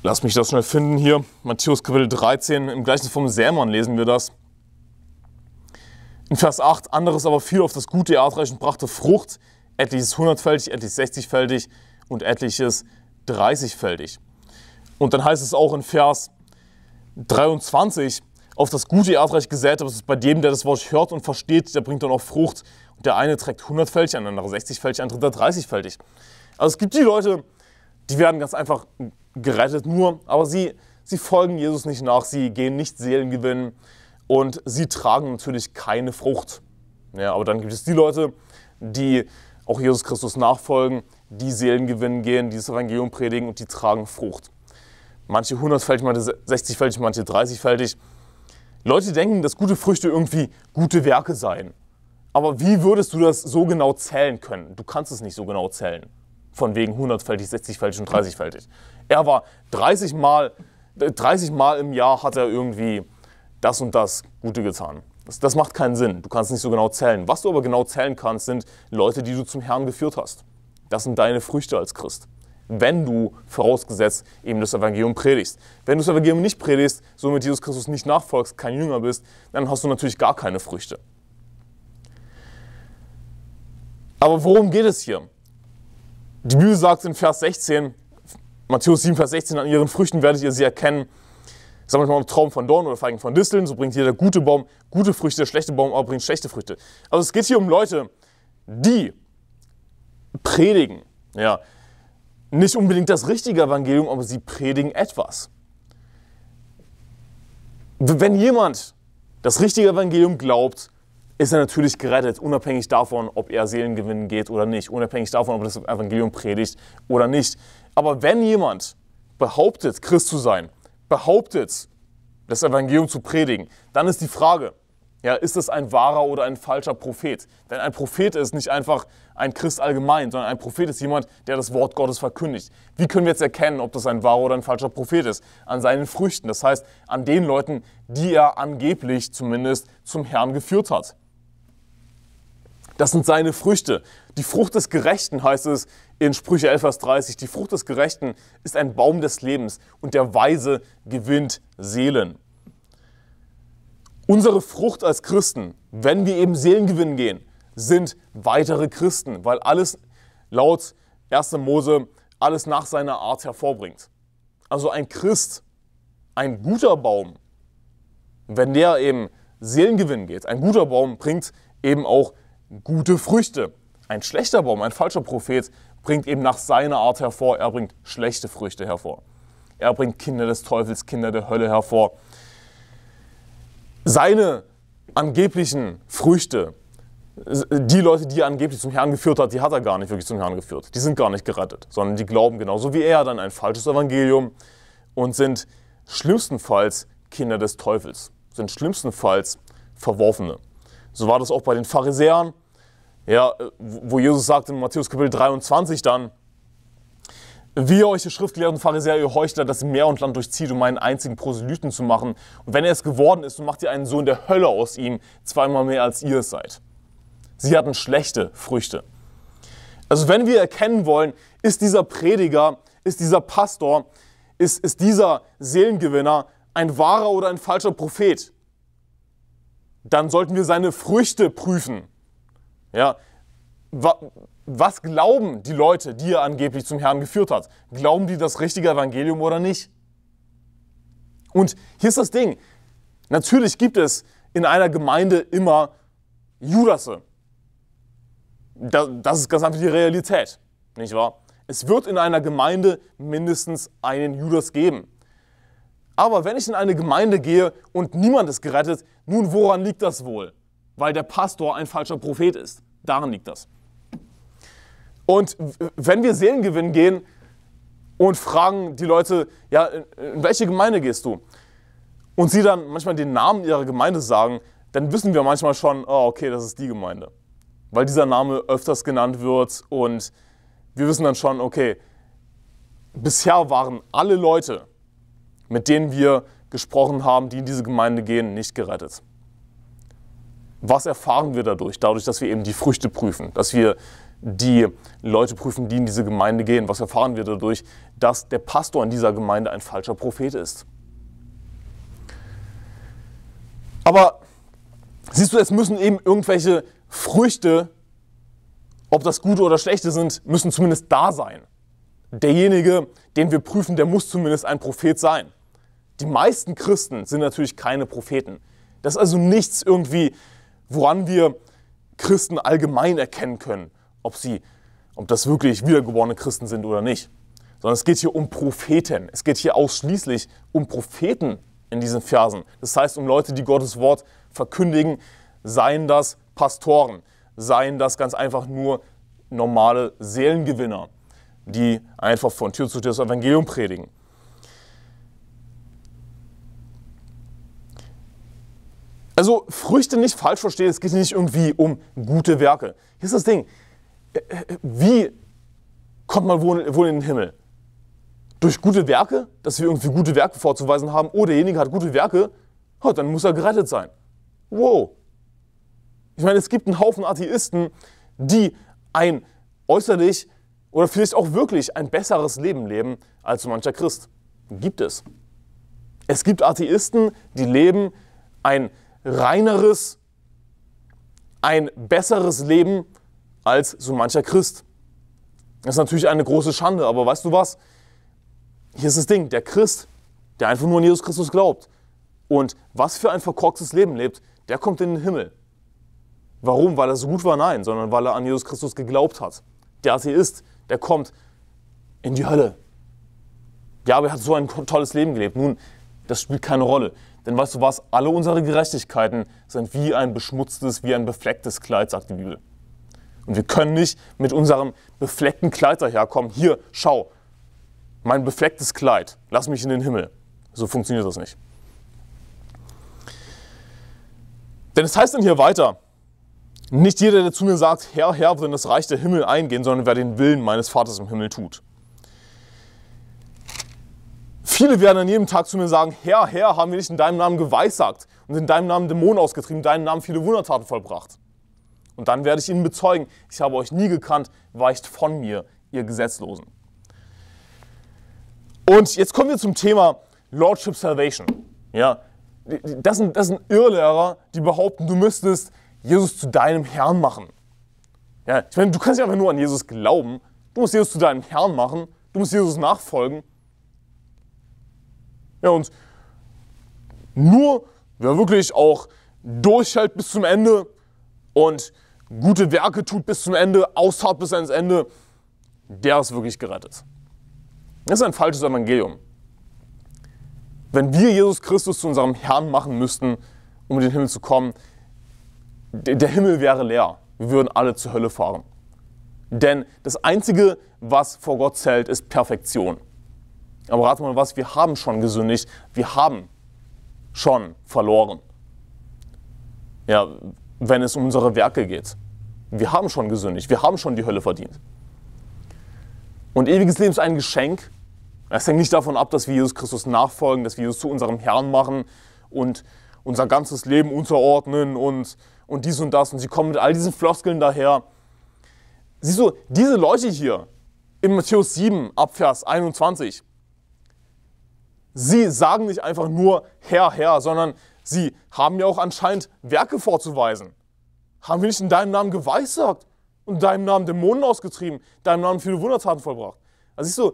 Lass mich das schnell finden hier. Matthäus Kapitel 13, im gleichen vom Sermon lesen wir das. In Vers 8, anderes aber fiel auf das gute Erdreich und brachte Frucht, etliches hundertfältig, etliches sechzigfältig und etliches dreißigfältig. Und dann heißt es auch in Vers 23, auf das gute Erdreich gesät, aber es ist bei dem, der das Wort hört und versteht, der bringt dann auch Frucht. Und der eine trägt 100 Fältig, ein anderer 60 Fältig, ein dritter 30 Fältig. Also es gibt die Leute, die werden ganz einfach gerettet nur, aber sie, sie folgen Jesus nicht nach, sie gehen nicht Seelen gewinnen und sie tragen natürlich keine Frucht. Ja, aber dann gibt es die Leute, die auch Jesus Christus nachfolgen, die Seelen gewinnen gehen, die das Evangelium predigen und die tragen Frucht manche 100-fältig, manche 60-fältig, manche 30-fältig. Leute denken, dass gute Früchte irgendwie gute Werke seien. Aber wie würdest du das so genau zählen können? Du kannst es nicht so genau zählen. Von wegen 100-fältig, 60-fältig und 30-fältig. Er war 30 Mal, 30 äh, Mal im Jahr hat er irgendwie das und das Gute getan. Das, das macht keinen Sinn. Du kannst es nicht so genau zählen. Was du aber genau zählen kannst, sind Leute, die du zum Herrn geführt hast. Das sind deine Früchte als Christ wenn du vorausgesetzt eben das Evangelium predigst. Wenn du das Evangelium nicht predigst, somit Jesus Christus nicht nachfolgst, kein Jünger bist, dann hast du natürlich gar keine Früchte. Aber worum geht es hier? Die Bibel sagt in Vers 16, Matthäus 7, Vers 16, an ihren Früchten werdet ihr sie erkennen. Sagen wir mal Traum von Dorn oder Feigen von Disteln, so bringt jeder gute Baum gute Früchte, der schlechte Baum aber bringt schlechte Früchte. Also es geht hier um Leute, die predigen. Ja, nicht unbedingt das richtige Evangelium, aber sie predigen etwas. Wenn jemand das richtige Evangelium glaubt, ist er natürlich gerettet, unabhängig davon, ob er Seelen gewinnen geht oder nicht, unabhängig davon, ob er das Evangelium predigt oder nicht. Aber wenn jemand behauptet, Christ zu sein, behauptet, das Evangelium zu predigen, dann ist die Frage, ja, ist es ein wahrer oder ein falscher Prophet? Denn ein Prophet ist nicht einfach ein Christ allgemein, sondern ein Prophet ist jemand, der das Wort Gottes verkündigt. Wie können wir jetzt erkennen, ob das ein wahrer oder ein falscher Prophet ist? An seinen Früchten, das heißt an den Leuten, die er angeblich zumindest zum Herrn geführt hat. Das sind seine Früchte. Die Frucht des Gerechten heißt es in Sprüche 11, Vers 30. Die Frucht des Gerechten ist ein Baum des Lebens und der Weise gewinnt Seelen. Unsere Frucht als Christen, wenn wir eben Seelengewinn gehen, sind weitere Christen, weil alles laut 1. Mose alles nach seiner Art hervorbringt. Also ein Christ, ein guter Baum, wenn der eben Seelengewinn geht, ein guter Baum bringt eben auch gute Früchte. Ein schlechter Baum, ein falscher Prophet bringt eben nach seiner Art hervor, er bringt schlechte Früchte hervor. Er bringt Kinder des Teufels, Kinder der Hölle hervor seine angeblichen Früchte, die Leute, die er angeblich zum Herrn geführt hat, die hat er gar nicht wirklich zum Herrn geführt. Die sind gar nicht gerettet, sondern die glauben genauso wie er dann ein falsches Evangelium und sind schlimmstenfalls Kinder des Teufels, sind schlimmstenfalls Verworfene. So war das auch bei den Pharisäern, ja, wo Jesus sagt in Matthäus Kapitel 23 dann, wie ihr euch ihr Schriftgelehrten Pharisäer, ihr Heuchler, das Meer und Land durchzieht, um einen einzigen Proselyten zu machen. Und wenn er es geworden ist, so macht ihr einen Sohn der Hölle aus ihm, zweimal mehr als ihr es seid. Sie hatten schlechte Früchte. Also wenn wir erkennen wollen, ist dieser Prediger, ist dieser Pastor, ist, ist dieser Seelengewinner ein wahrer oder ein falscher Prophet, dann sollten wir seine Früchte prüfen. Ja, was glauben die Leute, die er angeblich zum Herrn geführt hat? Glauben die das richtige Evangelium oder nicht? Und hier ist das Ding. Natürlich gibt es in einer Gemeinde immer Judasse. Das ist ganz einfach die Realität, nicht wahr? Es wird in einer Gemeinde mindestens einen Judas geben. Aber wenn ich in eine Gemeinde gehe und niemand ist gerettet, nun woran liegt das wohl? Weil der Pastor ein falscher Prophet ist. Daran liegt das. Und wenn wir Seelengewinn gehen und fragen die Leute, ja, in welche Gemeinde gehst du? Und sie dann manchmal den Namen ihrer Gemeinde sagen, dann wissen wir manchmal schon, oh, okay, das ist die Gemeinde. Weil dieser Name öfters genannt wird und wir wissen dann schon, okay, bisher waren alle Leute, mit denen wir gesprochen haben, die in diese Gemeinde gehen, nicht gerettet. Was erfahren wir dadurch? Dadurch, dass wir eben die Früchte prüfen, dass wir die Leute prüfen, die in diese Gemeinde gehen. Was erfahren wir dadurch? Dass der Pastor in dieser Gemeinde ein falscher Prophet ist. Aber siehst du, es müssen eben irgendwelche Früchte, ob das gute oder schlechte sind, müssen zumindest da sein. Derjenige, den wir prüfen, der muss zumindest ein Prophet sein. Die meisten Christen sind natürlich keine Propheten. Das ist also nichts irgendwie, woran wir Christen allgemein erkennen können ob sie, ob das wirklich wiedergeborene Christen sind oder nicht. Sondern es geht hier um Propheten. Es geht hier ausschließlich um Propheten in diesen Versen. Das heißt, um Leute, die Gottes Wort verkündigen, seien das Pastoren, seien das ganz einfach nur normale Seelengewinner, die einfach von Tür zu Tür das Evangelium predigen. Also Früchte nicht falsch verstehen, es geht nicht irgendwie um gute Werke. Hier ist das Ding, wie kommt man wohl, wohl in den Himmel? Durch gute Werke, dass wir irgendwie gute Werke vorzuweisen haben, oh, derjenige hat gute Werke, oh, dann muss er gerettet sein. Wow. Ich meine, es gibt einen Haufen Atheisten, die ein äußerlich oder vielleicht auch wirklich ein besseres Leben leben als so mancher Christ. Gibt es. Es gibt Atheisten, die leben ein reineres, ein besseres Leben als so mancher Christ. Das ist natürlich eine große Schande, aber weißt du was? Hier ist das Ding, der Christ, der einfach nur an Jesus Christus glaubt und was für ein verkorkstes Leben lebt, der kommt in den Himmel. Warum? Weil er so gut war? Nein, sondern weil er an Jesus Christus geglaubt hat. Der ist, der kommt in die Hölle. Ja, aber er hat so ein tolles Leben gelebt. Nun, das spielt keine Rolle. Denn weißt du was? Alle unsere Gerechtigkeiten sind wie ein beschmutztes, wie ein beflecktes Kleid, sagt die Bibel. Und wir können nicht mit unserem befleckten Kleid daherkommen. Hier, schau, mein beflecktes Kleid, lass mich in den Himmel. So funktioniert das nicht. Denn es heißt dann hier weiter, nicht jeder, der zu mir sagt, Herr, Herr, wird in das Reich der Himmel eingehen, sondern wer den Willen meines Vaters im Himmel tut. Viele werden an jedem Tag zu mir sagen, Herr, Herr, haben wir nicht in deinem Namen geweissagt und in deinem Namen Dämonen ausgetrieben, deinen Namen viele Wundertaten vollbracht. Und dann werde ich ihnen bezeugen, ich habe euch nie gekannt, weicht von mir, ihr Gesetzlosen. Und jetzt kommen wir zum Thema Lordship Salvation. Ja, das sind, das sind Irrlehrer, die behaupten, du müsstest Jesus zu deinem Herrn machen. Ja, ich meine, du kannst ja einfach nur an Jesus glauben. Du musst Jesus zu deinem Herrn machen. Du musst Jesus nachfolgen. Ja, und nur wer wirklich auch durchhält bis zum Ende und gute Werke tut bis zum Ende, ausharrt bis ans Ende, der ist wirklich gerettet. Das ist ein falsches Evangelium. Wenn wir Jesus Christus zu unserem Herrn machen müssten, um in den Himmel zu kommen, der Himmel wäre leer. Wir würden alle zur Hölle fahren. Denn das Einzige, was vor Gott zählt, ist Perfektion. Aber rat mal was, wir haben schon gesündigt, wir haben schon verloren. Ja, wenn es um unsere Werke geht. Wir haben schon gesündigt, wir haben schon die Hölle verdient. Und ewiges Leben ist ein Geschenk. Es hängt nicht davon ab, dass wir Jesus Christus nachfolgen, dass wir Jesus zu unserem Herrn machen und unser ganzes Leben unterordnen und, und dies und das. Und sie kommen mit all diesen Floskeln daher. Siehst du, diese Leute hier in Matthäus 7 Abvers 21, sie sagen nicht einfach nur Herr, Herr, sondern Sie haben ja auch anscheinend Werke vorzuweisen. Haben wir nicht in deinem Namen geweissagt und in deinem Namen Dämonen ausgetrieben, in deinem Namen viele Wundertaten vollbracht? Also siehst du,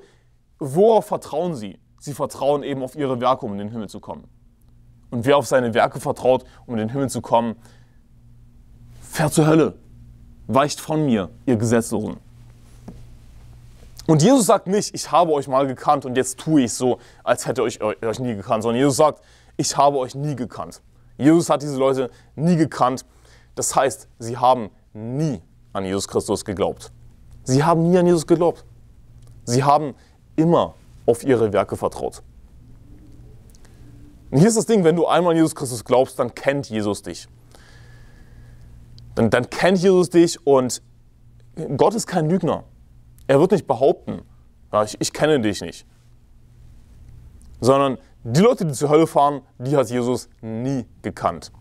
worauf vertrauen sie? Sie vertrauen eben auf ihre Werke, um in den Himmel zu kommen. Und wer auf seine Werke vertraut, um in den Himmel zu kommen, fährt zur Hölle. Weicht von mir, ihr Gesetzlosen. Und Jesus sagt nicht, ich habe euch mal gekannt und jetzt tue ich so, als hätte ich euch nie gekannt, sondern Jesus sagt, ich habe euch nie gekannt. Jesus hat diese Leute nie gekannt. Das heißt, sie haben nie an Jesus Christus geglaubt. Sie haben nie an Jesus geglaubt. Sie haben immer auf ihre Werke vertraut. Und hier ist das Ding, wenn du einmal an Jesus Christus glaubst, dann kennt Jesus dich. Dann, dann kennt Jesus dich und Gott ist kein Lügner. Er wird nicht behaupten, ich, ich kenne dich nicht. Sondern die Leute, die zur Hölle fahren, die hat Jesus nie gekannt.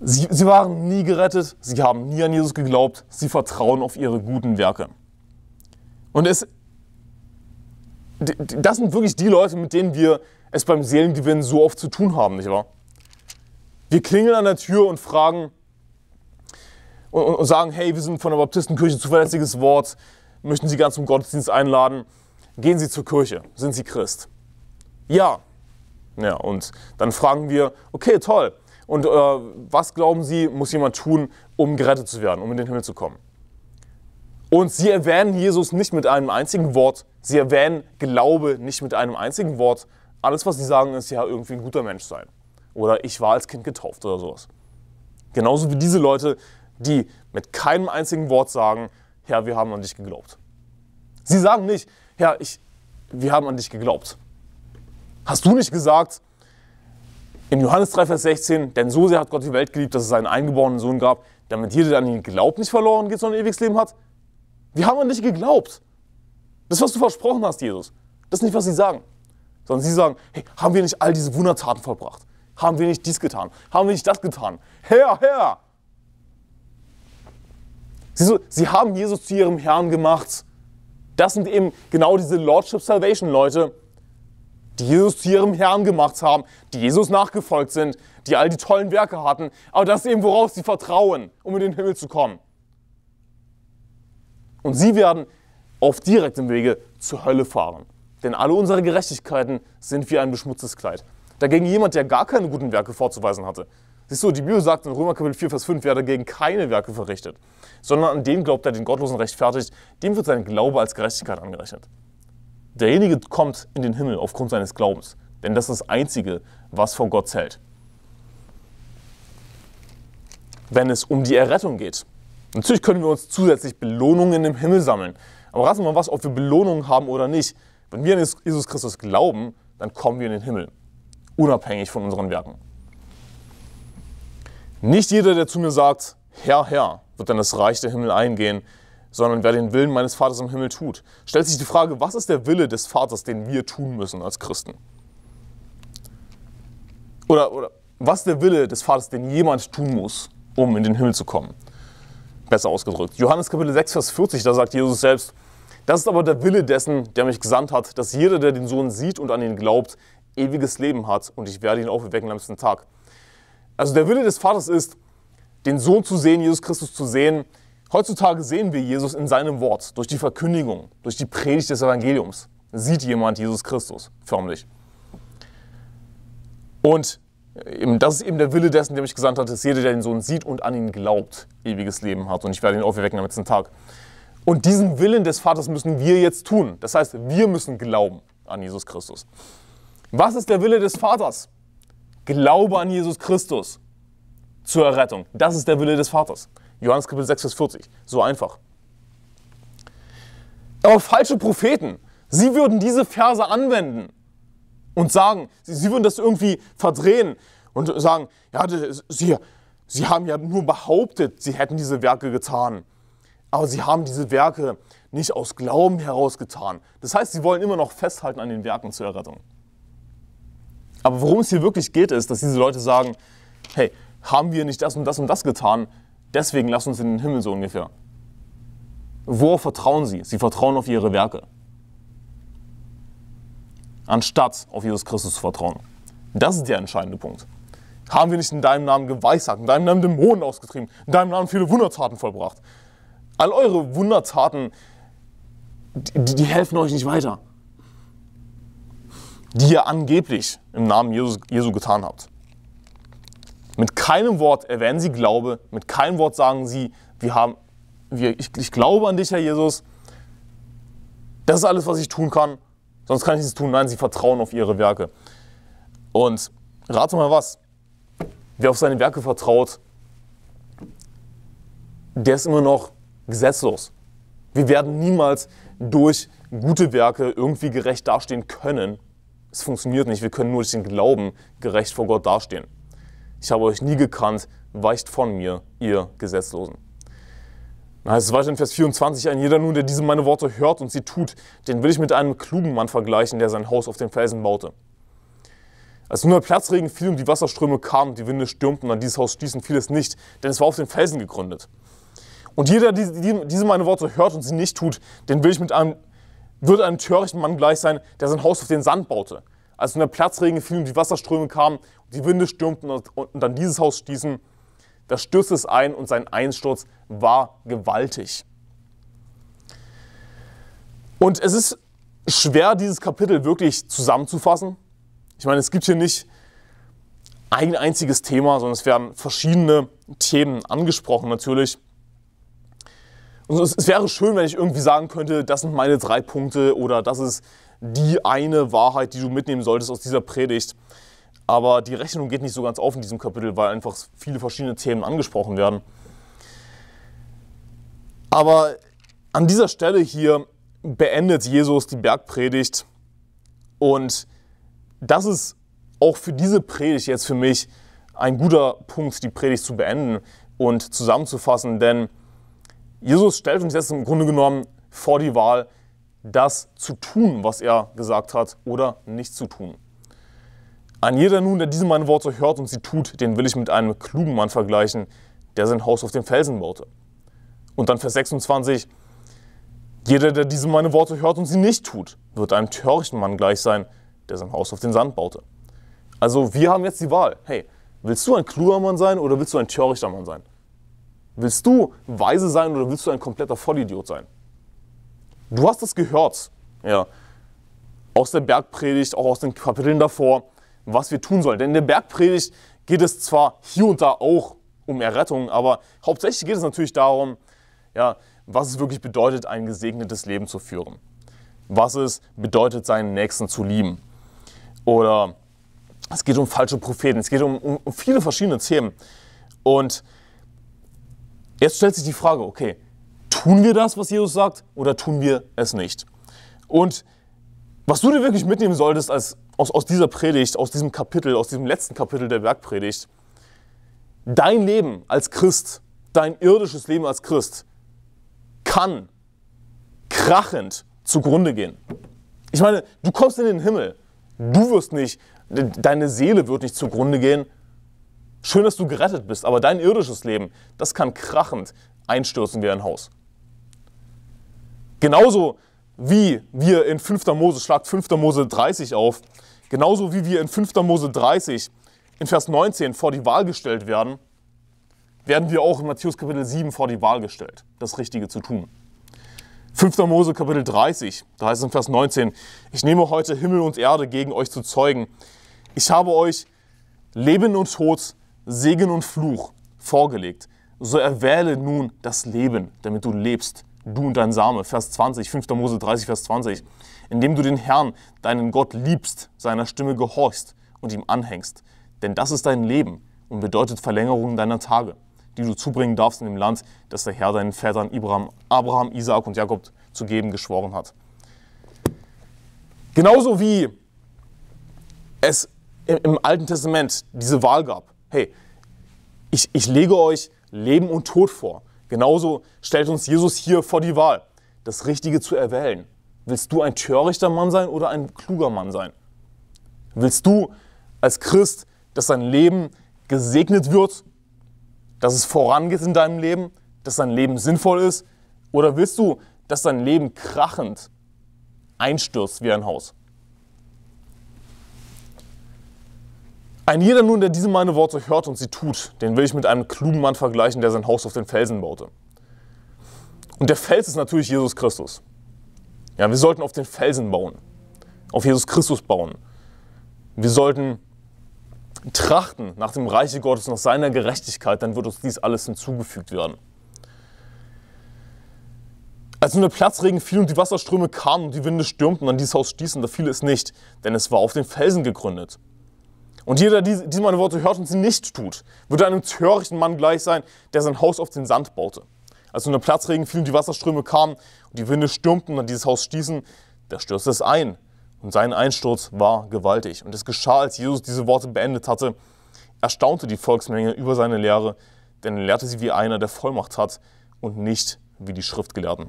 Sie, sie, waren nie gerettet, sie haben nie an Jesus geglaubt, sie vertrauen auf ihre guten Werke. Und es, das sind wirklich die Leute, mit denen wir es beim Seelengewinn so oft zu tun haben, nicht wahr? Wir klingeln an der Tür und fragen und, und sagen, hey, wir sind von der Baptistenkirche, zuverlässiges Wort, möchten Sie ganz zum Gottesdienst einladen gehen Sie zur Kirche, sind Sie Christ? Ja. Ja, und dann fragen wir, okay, toll. Und äh, was glauben Sie, muss jemand tun, um gerettet zu werden, um in den Himmel zu kommen? Und sie erwähnen Jesus nicht mit einem einzigen Wort. Sie erwähnen Glaube nicht mit einem einzigen Wort. Alles, was sie sagen, ist ja irgendwie ein guter Mensch sein. Oder ich war als Kind getauft oder sowas. Genauso wie diese Leute, die mit keinem einzigen Wort sagen, Herr, wir haben an dich geglaubt. Sie sagen nicht, Herr, ich, wir haben an dich geglaubt. Hast du nicht gesagt, in Johannes 3, Vers 16, denn so sehr hat Gott die Welt geliebt, dass es seinen eingeborenen Sohn gab, damit jeder, der an ihn glaubt, nicht verloren geht, sondern ewiges Leben hat? Wir haben an dich geglaubt. Das, was du versprochen hast, Jesus, das ist nicht, was sie sagen. Sondern sie sagen, hey, haben wir nicht all diese Wundertaten vollbracht? Haben wir nicht dies getan? Haben wir nicht das getan? Herr, Herr! Sie, so, sie haben Jesus zu ihrem Herrn gemacht. Das sind eben genau diese Lordship Salvation Leute, die Jesus zu ihrem Herrn gemacht haben, die Jesus nachgefolgt sind, die all die tollen Werke hatten, aber das ist eben worauf sie vertrauen, um in den Himmel zu kommen. Und sie werden auf direktem Wege zur Hölle fahren. Denn alle unsere Gerechtigkeiten sind wie ein beschmutztes Kleid. Dagegen jemand, der gar keine guten Werke vorzuweisen hatte, Siehst du, die Bibel sagt in Römer Kapitel 4, Vers 5, wer dagegen keine Werke verrichtet, sondern an den glaubt, der den Gottlosen rechtfertigt, dem wird sein Glaube als Gerechtigkeit angerechnet. Derjenige kommt in den Himmel aufgrund seines Glaubens, denn das ist das Einzige, was vor Gott zählt. Wenn es um die Errettung geht, natürlich können wir uns zusätzlich Belohnungen im Himmel sammeln. Aber raten wir mal was, ob wir Belohnungen haben oder nicht. Wenn wir an Jesus Christus glauben, dann kommen wir in den Himmel, unabhängig von unseren Werken. Nicht jeder, der zu mir sagt, Herr, Herr, wird dann das Reich der Himmel eingehen, sondern wer den Willen meines Vaters im Himmel tut. Stellt sich die Frage, was ist der Wille des Vaters, den wir tun müssen als Christen? Oder, oder was ist der Wille des Vaters, den jemand tun muss, um in den Himmel zu kommen? Besser ausgedrückt. Johannes Kapitel 6, Vers 40, da sagt Jesus selbst, das ist aber der Wille dessen, der mich gesandt hat, dass jeder, der den Sohn sieht und an ihn glaubt, ewiges Leben hat und ich werde ihn aufwecken am letzten Tag. Also der Wille des Vaters ist, den Sohn zu sehen, Jesus Christus zu sehen. Heutzutage sehen wir Jesus in seinem Wort, durch die Verkündigung, durch die Predigt des Evangeliums. Sieht jemand Jesus Christus förmlich. Und äh, das ist eben der Wille dessen, der mich gesandt hat, dass jeder, der den Sohn sieht und an ihn glaubt, ewiges Leben hat. Und ich werde ihn auferwecken am letzten Tag. Und diesen Willen des Vaters müssen wir jetzt tun. Das heißt, wir müssen glauben an Jesus Christus. Was ist der Wille des Vaters? Glaube an Jesus Christus zur Errettung. Das ist der Wille des Vaters. Johannes Kapitel 6, Vers 40. So einfach. Aber falsche Propheten, sie würden diese Verse anwenden und sagen, sie, sie würden das irgendwie verdrehen und sagen, ja, sie, sie haben ja nur behauptet, sie hätten diese Werke getan. Aber sie haben diese Werke nicht aus Glauben heraus getan. Das heißt, sie wollen immer noch festhalten an den Werken zur Errettung. Aber worum es hier wirklich geht, ist, dass diese Leute sagen, hey, haben wir nicht das und das und das getan, deswegen lass uns in den Himmel so ungefähr. Worauf vertrauen sie? Sie vertrauen auf ihre Werke. Anstatt auf Jesus Christus zu vertrauen. Das ist der entscheidende Punkt. Haben wir nicht in deinem Namen geweissagt, in deinem Namen Dämonen ausgetrieben, in deinem Namen viele Wundertaten vollbracht? All eure Wundertaten, die, die helfen euch nicht weiter die ihr angeblich im Namen Jesus, Jesu getan habt. Mit keinem Wort erwähnen sie Glaube, mit keinem Wort sagen sie, wir haben, wir, ich, ich glaube an dich, Herr Jesus. Das ist alles, was ich tun kann, sonst kann ich nichts tun. Nein, sie vertrauen auf ihre Werke. Und rate mal was, wer auf seine Werke vertraut, der ist immer noch gesetzlos. Wir werden niemals durch gute Werke irgendwie gerecht dastehen können, es funktioniert nicht, wir können nur durch den Glauben gerecht vor Gott dastehen. Ich habe euch nie gekannt, weicht von mir, ihr Gesetzlosen. Dann heißt es weiter in Vers 24, ein jeder nun, der diese meine Worte hört und sie tut, den will ich mit einem klugen Mann vergleichen, der sein Haus auf den Felsen baute. Als nun der Platzregen fiel und die Wasserströme kamen, und die Winde stürmten, an dieses Haus stießen, fiel es nicht, denn es war auf den Felsen gegründet. Und jeder, der diese meine Worte hört und sie nicht tut, den will ich mit einem wird einem törichten Mann gleich sein, der sein Haus auf den Sand baute. Als in der Platzregen fiel und die Wasserströme kamen und die Winde stürmten und, und dann dieses Haus stießen, da stürzte es ein und sein Einsturz war gewaltig. Und es ist schwer, dieses Kapitel wirklich zusammenzufassen. Ich meine, es gibt hier nicht ein einziges Thema, sondern es werden verschiedene Themen angesprochen natürlich. Also es, es, wäre schön, wenn ich irgendwie sagen könnte, das sind meine drei Punkte oder das ist die eine Wahrheit, die du mitnehmen solltest aus dieser Predigt. Aber die Rechnung geht nicht so ganz auf in diesem Kapitel, weil einfach viele verschiedene Themen angesprochen werden. Aber an dieser Stelle hier beendet Jesus die Bergpredigt und das ist auch für diese Predigt jetzt für mich ein guter Punkt, die Predigt zu beenden und zusammenzufassen, denn Jesus stellt uns jetzt im Grunde genommen vor die Wahl, das zu tun, was er gesagt hat, oder nicht zu tun. An jeder nun, der diese meine Worte hört und sie tut, den will ich mit einem klugen Mann vergleichen, der sein Haus auf dem Felsen baute. Und dann Vers 26, jeder, der diese meine Worte hört und sie nicht tut, wird einem törichten Mann gleich sein, der sein Haus auf den Sand baute. Also wir haben jetzt die Wahl. Hey, willst du ein kluger Mann sein oder willst du ein törichter Mann sein? Willst du weise sein oder willst du ein kompletter Vollidiot sein? Du hast es gehört, ja, aus der Bergpredigt, auch aus den Kapiteln davor, was wir tun sollen. Denn in der Bergpredigt geht es zwar hier und da auch um Errettung, aber hauptsächlich geht es natürlich darum, ja, was es wirklich bedeutet, ein gesegnetes Leben zu führen. Was es bedeutet, seinen Nächsten zu lieben. Oder es geht um falsche Propheten, es geht um, um, um viele verschiedene Themen. Und Jetzt stellt sich die Frage, okay, tun wir das, was Jesus sagt, oder tun wir es nicht? Und was du dir wirklich mitnehmen solltest als, aus, aus dieser Predigt, aus diesem Kapitel, aus diesem letzten Kapitel der Bergpredigt, dein Leben als Christ, dein irdisches Leben als Christ, kann krachend zugrunde gehen. Ich meine, du kommst in den Himmel. Du wirst nicht, deine Seele wird nicht zugrunde gehen, Schön, dass du gerettet bist, aber dein irdisches Leben, das kann krachend einstürzen wie ein Haus. Genauso wie wir in 5. Mose, schlagt 5. Mose 30 auf, genauso wie wir in 5. Mose 30 in Vers 19 vor die Wahl gestellt werden, werden wir auch in Matthäus Kapitel 7 vor die Wahl gestellt, das Richtige zu tun. 5. Mose Kapitel 30, da heißt es in Vers 19, ich nehme heute Himmel und Erde gegen euch zu zeugen. Ich habe euch Leben und Tod Segen und Fluch vorgelegt, so erwähle nun das Leben, damit du lebst, du und dein Same. Vers 20, 5. Mose 30, Vers 20. Indem du den Herrn, deinen Gott, liebst, seiner Stimme gehorchst und ihm anhängst. Denn das ist dein Leben und bedeutet Verlängerung deiner Tage, die du zubringen darfst in dem Land, das der Herr deinen Vätern Abraham, Abraham Isaak und Jakob zu geben geschworen hat. Genauso wie es im Alten Testament diese Wahl gab, hey, ich, ich lege euch Leben und Tod vor. Genauso stellt uns Jesus hier vor die Wahl, das Richtige zu erwählen. Willst du ein törichter Mann sein oder ein kluger Mann sein? Willst du als Christ, dass dein Leben gesegnet wird, dass es vorangeht in deinem Leben, dass dein Leben sinnvoll ist? Oder willst du, dass dein Leben krachend einstürzt wie ein Haus? Ein jeder nun, der diese meine Worte hört und sie tut, den will ich mit einem klugen Mann vergleichen, der sein Haus auf den Felsen baute. Und der Fels ist natürlich Jesus Christus. Ja, wir sollten auf den Felsen bauen, auf Jesus Christus bauen. Wir sollten trachten nach dem Reiche Gottes, nach seiner Gerechtigkeit, dann wird uns dies alles hinzugefügt werden. Als nun der Platzregen fiel und die Wasserströme kamen und die Winde stürmten, und an dieses Haus stießen, da fiel es nicht, denn es war auf den Felsen gegründet. Und jeder, der diese meine Worte hört und sie nicht tut, würde einem törichten Mann gleich sein, der sein Haus auf den Sand baute. Als nun der Platzregen fiel und die Wasserströme kamen und die Winde stürmten und an dieses Haus stießen, da stürzte es ein. Und sein Einsturz war gewaltig. Und es geschah, als Jesus diese Worte beendet hatte, erstaunte die Volksmenge über seine Lehre, denn er lehrte sie wie einer, der Vollmacht hat und nicht wie die Schriftgelehrten.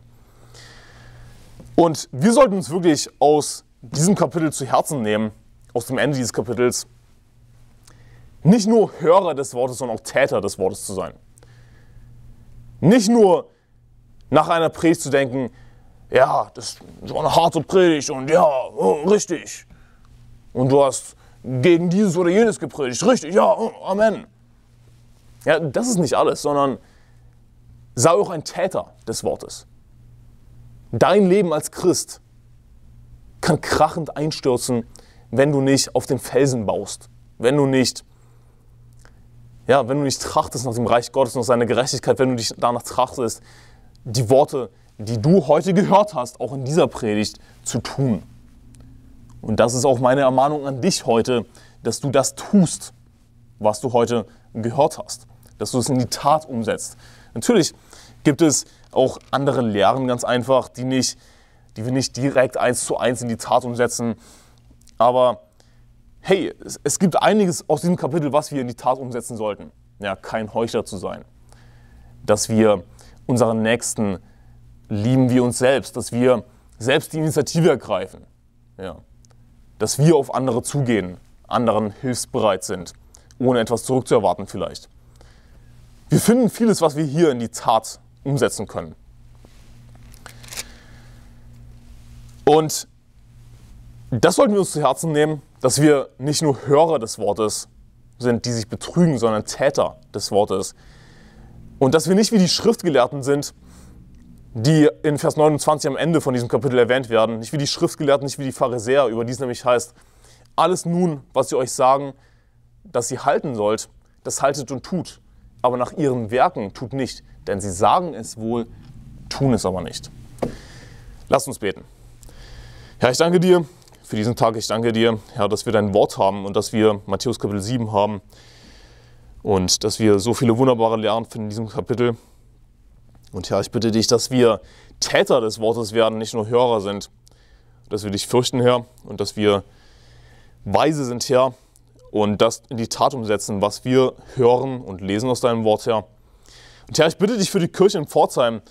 Und wir sollten uns wirklich aus diesem Kapitel zu Herzen nehmen, aus dem Ende dieses Kapitels, nicht nur Hörer des Wortes, sondern auch Täter des Wortes zu sein. Nicht nur nach einer Predigt zu denken, ja, das war eine harte Predigt und ja, oh, richtig. Und du hast gegen dieses oder jenes gepredigt, richtig, ja, oh, Amen. Ja, das ist nicht alles, sondern sei auch ein Täter des Wortes. Dein Leben als Christ kann krachend einstürzen, wenn du nicht auf den Felsen baust, wenn du nicht ja, wenn du nicht trachtest nach dem Reich Gottes, nach seiner Gerechtigkeit, wenn du dich danach trachtest, die Worte, die du heute gehört hast, auch in dieser Predigt zu tun. Und das ist auch meine Ermahnung an dich heute, dass du das tust, was du heute gehört hast, dass du es in die Tat umsetzt. Natürlich gibt es auch andere Lehren ganz einfach, die, nicht, die wir nicht direkt eins zu eins in die Tat umsetzen, aber hey, es, es gibt einiges aus diesem Kapitel, was wir in die Tat umsetzen sollten. Ja, kein Heuchler zu sein. Dass wir unseren Nächsten lieben wie uns selbst, dass wir selbst die Initiative ergreifen. Ja. Dass wir auf andere zugehen, anderen hilfsbereit sind, ohne etwas zurückzuerwarten vielleicht. Wir finden vieles, was wir hier in die Tat umsetzen können. Und das sollten wir uns zu Herzen nehmen dass wir nicht nur Hörer des Wortes sind, die sich betrügen, sondern Täter des Wortes. Und dass wir nicht wie die Schriftgelehrten sind, die in Vers 29 am Ende von diesem Kapitel erwähnt werden, nicht wie die Schriftgelehrten, nicht wie die Pharisäer, über die es nämlich heißt, alles nun, was sie euch sagen, dass sie halten sollt, das haltet und tut, aber nach ihren Werken tut nicht, denn sie sagen es wohl, tun es aber nicht. Lasst uns beten. Ja, ich danke dir für diesen Tag. Ich danke dir, Herr, dass wir dein Wort haben und dass wir Matthäus Kapitel 7 haben und dass wir so viele wunderbare Lehren finden in diesem Kapitel. Und Herr, ich bitte dich, dass wir Täter des Wortes werden, nicht nur Hörer sind. Dass wir dich fürchten, Herr, und dass wir weise sind, Herr, und das in die Tat umsetzen, was wir hören und lesen aus deinem Wort, Herr. Und Herr, ich bitte dich für die Kirche in Pforzheim,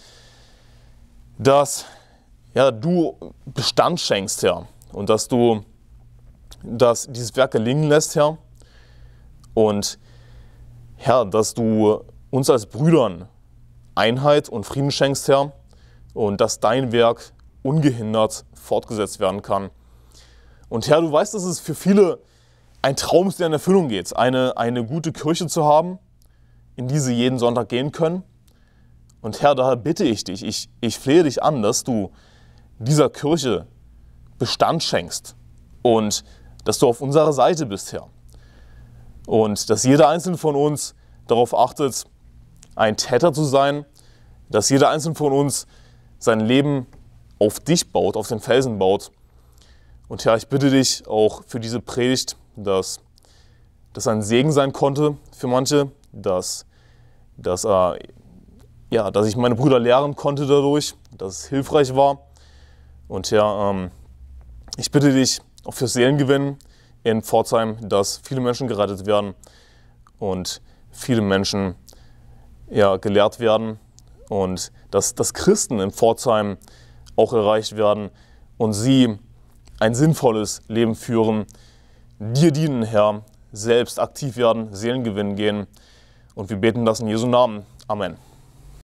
dass ja, du Bestand schenkst, Herr und dass du dass dieses Werk gelingen lässt, Herr. Und Herr, dass du uns als Brüdern Einheit und Frieden schenkst, Herr, und dass dein Werk ungehindert fortgesetzt werden kann. Und Herr, du weißt, dass es für viele ein Traum ist, der in Erfüllung geht, eine, eine gute Kirche zu haben, in die sie jeden Sonntag gehen können. Und Herr, daher bitte ich dich, ich, ich flehe dich an, dass du dieser Kirche Bestand schenkst und dass du auf unserer Seite bist, Herr. Und dass jeder einzelne von uns darauf achtet, ein Täter zu sein, dass jeder einzelne von uns sein Leben auf dich baut, auf den Felsen baut. Und Herr, ich bitte dich auch für diese Predigt, dass das ein Segen sein konnte für manche, dass, dass, äh, ja, dass ich meine Brüder lehren konnte dadurch, dass es hilfreich war. Und Herr, ähm, ich bitte dich auch fürs Seelengewinn in Pforzheim, dass viele Menschen gerettet werden und viele Menschen ja, gelehrt werden und dass, dass Christen in Pforzheim auch erreicht werden und sie ein sinnvolles Leben führen, dir dienen, Herr, selbst aktiv werden, Seelengewinn gehen. Und wir beten das in Jesu Namen. Amen.